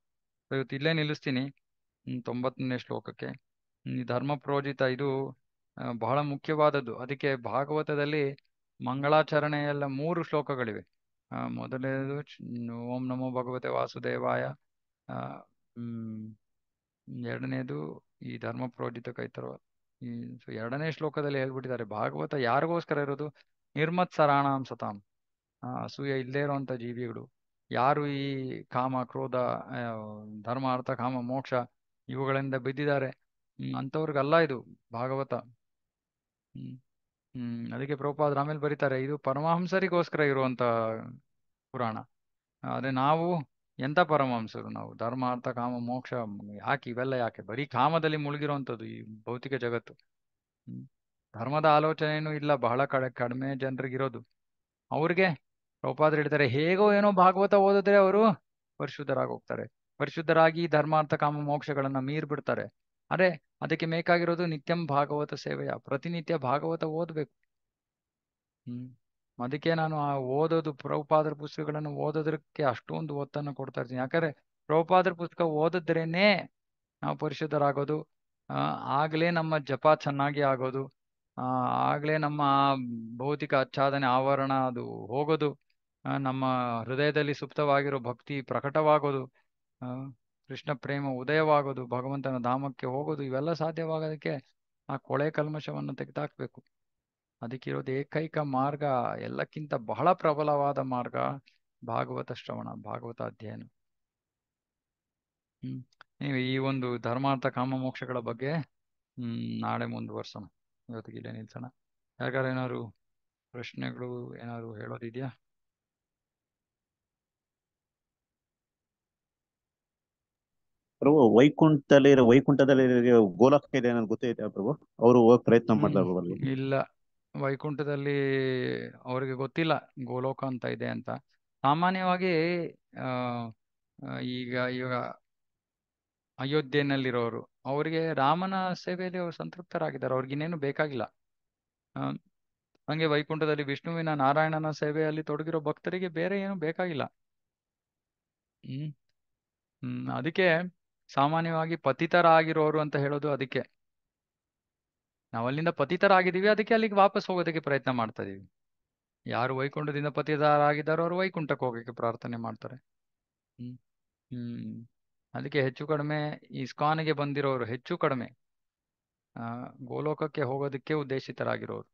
ಸೊ ಇವತ್ತು ಇಲ್ಲೇ ನಿಲ್ಲಿಸ್ತೀನಿ ತೊಂಬತ್ತನೇ ಶ್ಲೋಕಕ್ಕೆ ಈ ಧರ್ಮ ಪ್ರೋಜಿತ ಇದು ಬಹಳ ಮುಖ್ಯವಾದದ್ದು ಅದಕ್ಕೆ ಭಾಗವತದಲ್ಲಿ ಮಂಗಳಾಚರಣೆಯೆಲ್ಲ ಮೂರು ಶ್ಲೋಕಗಳಿವೆ ಮೊದಲನೇದು ಓಂ ನಮೋ ಭಗವತೆ ವಾಸುದೇವಾಯ ಎರಡನೇದು ಈ ಧರ್ಮ ಪ್ರೋಜಿತ ಕೈತರ ಎರಡನೇ ಶ್ಲೋಕದಲ್ಲಿ ಹೇಳ್ಬಿಟ್ಟಿದ್ದಾರೆ ಭಾಗವತ ಯಾರಿಗೋಸ್ಕರ ಇರೋದು ನಿರ್ಮತ್ಸರಾಣಾಂ ಸತಾಂ ಅಸೂಯೆ ಇಲ್ಲದೆ ಇರುವಂತ ಜೀವಿಗಳು ಯಾರು ಈ ಕಾಮ ಕ್ರೋಧ ಧರ್ಮ ಅರ್ಥ ಕಾಮ ಮೋಕ್ಷ ಇವುಗಳಿಂದ ಬಿದ್ದಿದ್ದಾರೆ ಅಂತವ್ರಿಗಲ್ಲ ಇದು ಭಾಗವತ ಹ್ಮ್ ಅದಕ್ಕೆ ಪ್ರೋಪಾದ್ರ ಆಮೇಲೆ ಬರೀತಾರೆ ಇದು ಪರಮಹಂಸರಿಗೋಸ್ಕರ ಇರುವಂತ ಪುರಾಣ ಅದೇ ನಾವು ಎಂತ ಪರಮಹಂಸರು ನಾವು ಧರ್ಮ ಅರ್ಥ ಕಾಮ ಮೋಕ್ಷ ಯಾಕೆ ಇವೆಲ್ಲ ಯಾಕೆ ಬರೀ ಕಾಮದಲ್ಲಿ ಮುಳುಗಿರುವಂಥದ್ದು ಈ ಭೌತಿಕ ಜಗತ್ತು ಧರ್ಮದ ಆಲೋಚನೆಯೂ ಇಲ್ಲ ಬಹಳ ಕಡೆ ಕಡಿಮೆ ಜನರಿಗಿರೋದು ಅವ್ರಿಗೆ ಪ್ರಭುಪಾದರು ಹೇಳ್ತಾರೆ ಹೇಗೋ ಏನೋ ಭಾಗವತ ಓದಿದ್ರೆ ಅವರು ಪರಿಶುದ್ಧರಾಗಿ ಹೋಗ್ತಾರೆ ಪರಿಶುದ್ಧರಾಗಿ ಧರ್ಮಾರ್ಥ ಕಾಮ ಮೋಕ್ಷಗಳನ್ನ ಮೀರ್ ಬಿಡ್ತಾರೆ ಅರೆ ಅದಕ್ಕೆ ಬೇಕಾಗಿರೋದು ನಿತ್ಯಂ ಭಾಗವತ ಸೇವೆಯ ಪ್ರತಿನಿತ್ಯ ಭಾಗವತ ಓದ್ಬೇಕು ಹ್ಮ್ ಅದಕ್ಕೆ ನಾನು ಆ ಓದೋದು ಪ್ರಭುಪಾದ್ರ ಪುಸ್ತಕಗಳನ್ನು ಓದೋದಕ್ಕೆ ಅಷ್ಟೊಂದು ಒತ್ತನ್ನು ಕೊಡ್ತಾ ಇರ್ತೀನಿ ಯಾಕಂದ್ರೆ ಪ್ರಭುಪಾದ್ರ ಪುಸ್ತಕ ಓದಿದ್ರೇನೆ ನಾವು ಪರಿಶುದ್ಧರಾಗೋದು ಆಗ್ಲೇ ನಮ್ಮ ಜಪ ಚೆನ್ನಾಗಿ ಆಗೋದು ಆಗ್ಲೇ ನಮ್ಮ ಭೌತಿಕ ಆಚ್ಛಾದನೆ ಆವರಣ ಅದು ಹೋಗೋದು ನಮ್ಮ ಹೃದಯದಲ್ಲಿ ಸುಪ್ತವಾಗಿರೋ ಭಕ್ತಿ ಪ್ರಕಟವಾಗೋದು ಕೃಷ್ಣ ಪ್ರೇಮ ಉದಯವಾಗೋದು ಭಗವಂತನ ಧಾಮಕ್ಕೆ ಹೋಗೋದು ಇವೆಲ್ಲ ಸಾಧ್ಯವಾಗೋದಕ್ಕೆ ಆ ಕೊಳೆ ಕಲ್ಮಶವನ್ನು ತೆಗೆದಾಕ್ಬೇಕು ಅದಕ್ಕಿರೋದು ಏಕೈಕ ಮಾರ್ಗ ಎಲ್ಲಕ್ಕಿಂತ ಬಹಳ ಪ್ರಬಲವಾದ ಮಾರ್ಗ ಭಾಗವತ ಶ್ರವಣ ಭಾಗವತ ಅಧ್ಯಯನ ಹ್ಮ್ ನೀವು ಈ ಒಂದು ಧರ್ಮಾರ್ಥ ಕಾಮ ಮೋಕ್ಷಗಳ ಬಗ್ಗೆ ಹ್ಮ್ ನಾಳೆ ಮುಂದುವರ್ಸೋಣ ಇವತ್ತಿಗೆ ಇಲ್ಲೇ ನಿಲ್ಸೋಣ ಯಾರಿಗಾರು ಏನಾದ್ರು ಪ್ರಶ್ನೆಗಳು ಏನಾದ್ರು ಹೇಳೋದಿದ್ಯಾ ಪ್ರಭು ವೈಕುಂಠದಲ್ಲಿ ವೈಕುಂಠದಲ್ಲಿ ಗೋಲಕ ಇದೆ ಅನ್ನೋದು ಗೊತ್ತೈತೆ ಪ್ರಭು ಅವರು ಪ್ರಯತ್ನ ಮಾಡ್ತಾರೆ ಇಲ್ಲ ವೈಕುಂಠದಲ್ಲಿ ಅವರಿಗೆ ಗೊತ್ತಿಲ್ಲ ಗೋಲೋಕ ಅಂತ ಇದೆ ಅಂತ ಸಾಮಾನ್ಯವಾಗಿ ಈಗ ಇವಾಗ ಅಯೋಧ್ಯೆಯಲ್ಲಿರೋರು ಅವರಿಗೆ ರಾಮನ ಸೇವೆಯಲ್ಲಿ ಅವರು ಸಂತೃಪ್ತರಾಗಿದ್ದಾರೆ ಅವ್ರಿಗೆ ಇನ್ನೇನು ಬೇಕಾಗಿಲ್ಲ ಹಂಗೆ ವೈಕುಂಠದಲ್ಲಿ ವಿಷ್ಣುವಿನ ನಾರಾಯಣನ ಸೇವೆಯಲ್ಲಿ ತೊಡಗಿರೋ ಭಕ್ತರಿಗೆ ಬೇರೆ ಏನು ಬೇಕಾಗಿಲ್ಲ ಹ್ಮ್ ಹ್ಮ್ ಅದಕ್ಕೆ ಸಾಮಾನ್ಯವಾಗಿ ಪತಿತರಾಗಿರೋರು ಅಂತ ಹೇಳೋದು ಅದಕ್ಕೆ ನಾವಲ್ಲಿಂದ ಪತಿತರಾಗಿದ್ದೀವಿ ಅದಕ್ಕೆ ಅಲ್ಲಿಗೆ ವಾಪಸ್ ಹೋಗೋದಕ್ಕೆ ಪ್ರಯತ್ನ ಮಾಡ್ತಾ ಇದೀವಿ ಯಾರು ವೈಕುಂಠದಿಂದ ಪತಿತರಾಗಿದ್ದಾರೋ ಅವರು ವೈಕುಂಠಕ್ಕೆ ಹೋಗೋಕ್ಕೆ ಪ್ರಾರ್ಥನೆ ಮಾಡ್ತಾರೆ ಹ್ಮ್ ಹ್ಞೂ ಅದಕ್ಕೆ ಹೆಚ್ಚು ಕಡಿಮೆ ಇಸ್ಕಾನ್ಗೆ ಬಂದಿರೋರು ಹೆಚ್ಚು ಕಡಿಮೆ ಆ ಗೋಲೋಕಕ್ಕೆ ಹೋಗೋದಕ್ಕೆ ಉದ್ದೇಶಿತರಾಗಿರೋರು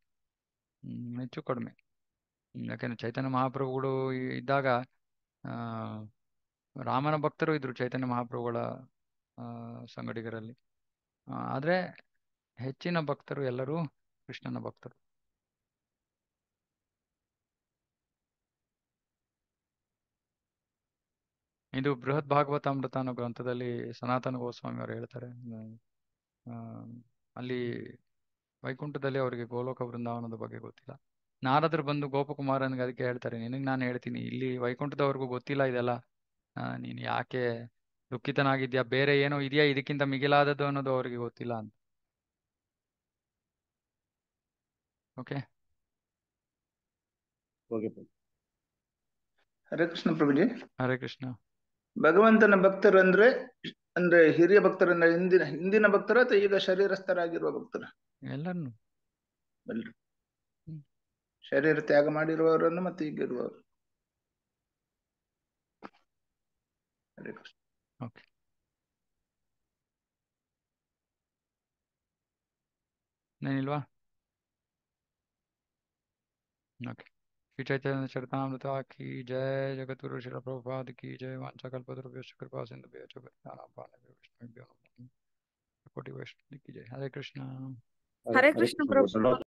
ಹ್ಮ್ ಹೆಚ್ಚು ಕಡಿಮೆ ಯಾಕಂದ್ರೆ ಚೈತನ್ಯ ಮಹಾಪ್ರಭುಗಳು ಇದ್ದಾಗ ಆ ರಾಮನ ಭಕ್ತರು ಇದ್ರು ಚೈತನ್ಯ ಮಹಾಪ್ರಭುಗಳ ಸಂಗಡಿಗರಲ್ಲಿ ಆದರೆ ಹೆಚ್ಚಿನ ಭಕ್ತರು ಎಲ್ಲರೂ ಕೃಷ್ಣನ ಭಕ್ತರು ಇದು ಬೃಹತ್ ಅಮೃತ ಅನ್ನೋ ಗ್ರಂಥದಲ್ಲಿ ಸನಾತನ ಗೋಸ್ವಾಮಿ ಅವರು ಹೇಳ್ತಾರೆ ಅಲ್ಲಿ ವೈಕುಂಠದಲ್ಲಿ ಅವರಿಗೆ ಗೋಲೋಕ ಬೃಂದಾವನದ ಬಗ್ಗೆ ಗೊತ್ತಿಲ್ಲ ನಾರದ್ರು ಬಂದು ಅನ್ಗೆ ಅದಕ್ಕೆ ಹೇಳ್ತಾರೆ ನಿನಗೆ ನಾನು ಹೇಳ್ತೀನಿ ಇಲ್ಲಿ ವೈಕುಂಠದವ್ರಿಗೂ ಗೊತ್ತಿಲ್ಲ ಇದೆಲ್ಲ ನೀನು ಯಾಕೆ ದುಃಖಿತನಾಗಿದ್ಯಾ ಬೇರೆ ಏನೋ ಇದೆಯಾ ಇದಕ್ಕಿಂತ ಮಿಗಿಲಾದದ್ದು ಅನ್ನೋದು ಅವರಿಗೆ ಗೊತ್ತಿಲ್ಲ ಅಂತ ಓಕೆ ಹರೇ ಕೃಷ್ಣ ಪ್ರಭುಜಿ ಹರೇ ಕೃಷ್ಣ ಭಗವಂತನ ಭಕ್ತರು ಅಂದ್ರೆ ಅಂದ್ರೆ ಹಿರಿಯ ಭಕ್ತರು ಹಿಂದಿನ ಹಿಂದಿನ ಭಕ್ತರು ಅಥವಾ ಈಗ ಶರೀರಸ್ಥರಾಗಿರುವ ಭಕ್ತರ ಎಲ್ಲರನ್ನು ಎಲ್ಲರೂ ಶರೀರ ತ್ಯಾಗ ಮಾಡಿರುವವರನ್ನು ಮತ್ತೆ ಈಗಿರುವವರು ಹರೇ ಕೃಷ್ಣ ओके नहीं नीलवा ओके चैतन्य चरतामृता की जय गुरु श्री प्रभुपाद की जय वांछा कल्पतरुभ्यश्च कृपा सिंधुभ्यश्च पतितानां विष्णुभ्यो नमः कोटि वैष्णव की जय हरे कृष्णा हरे कृष्ण प्रभु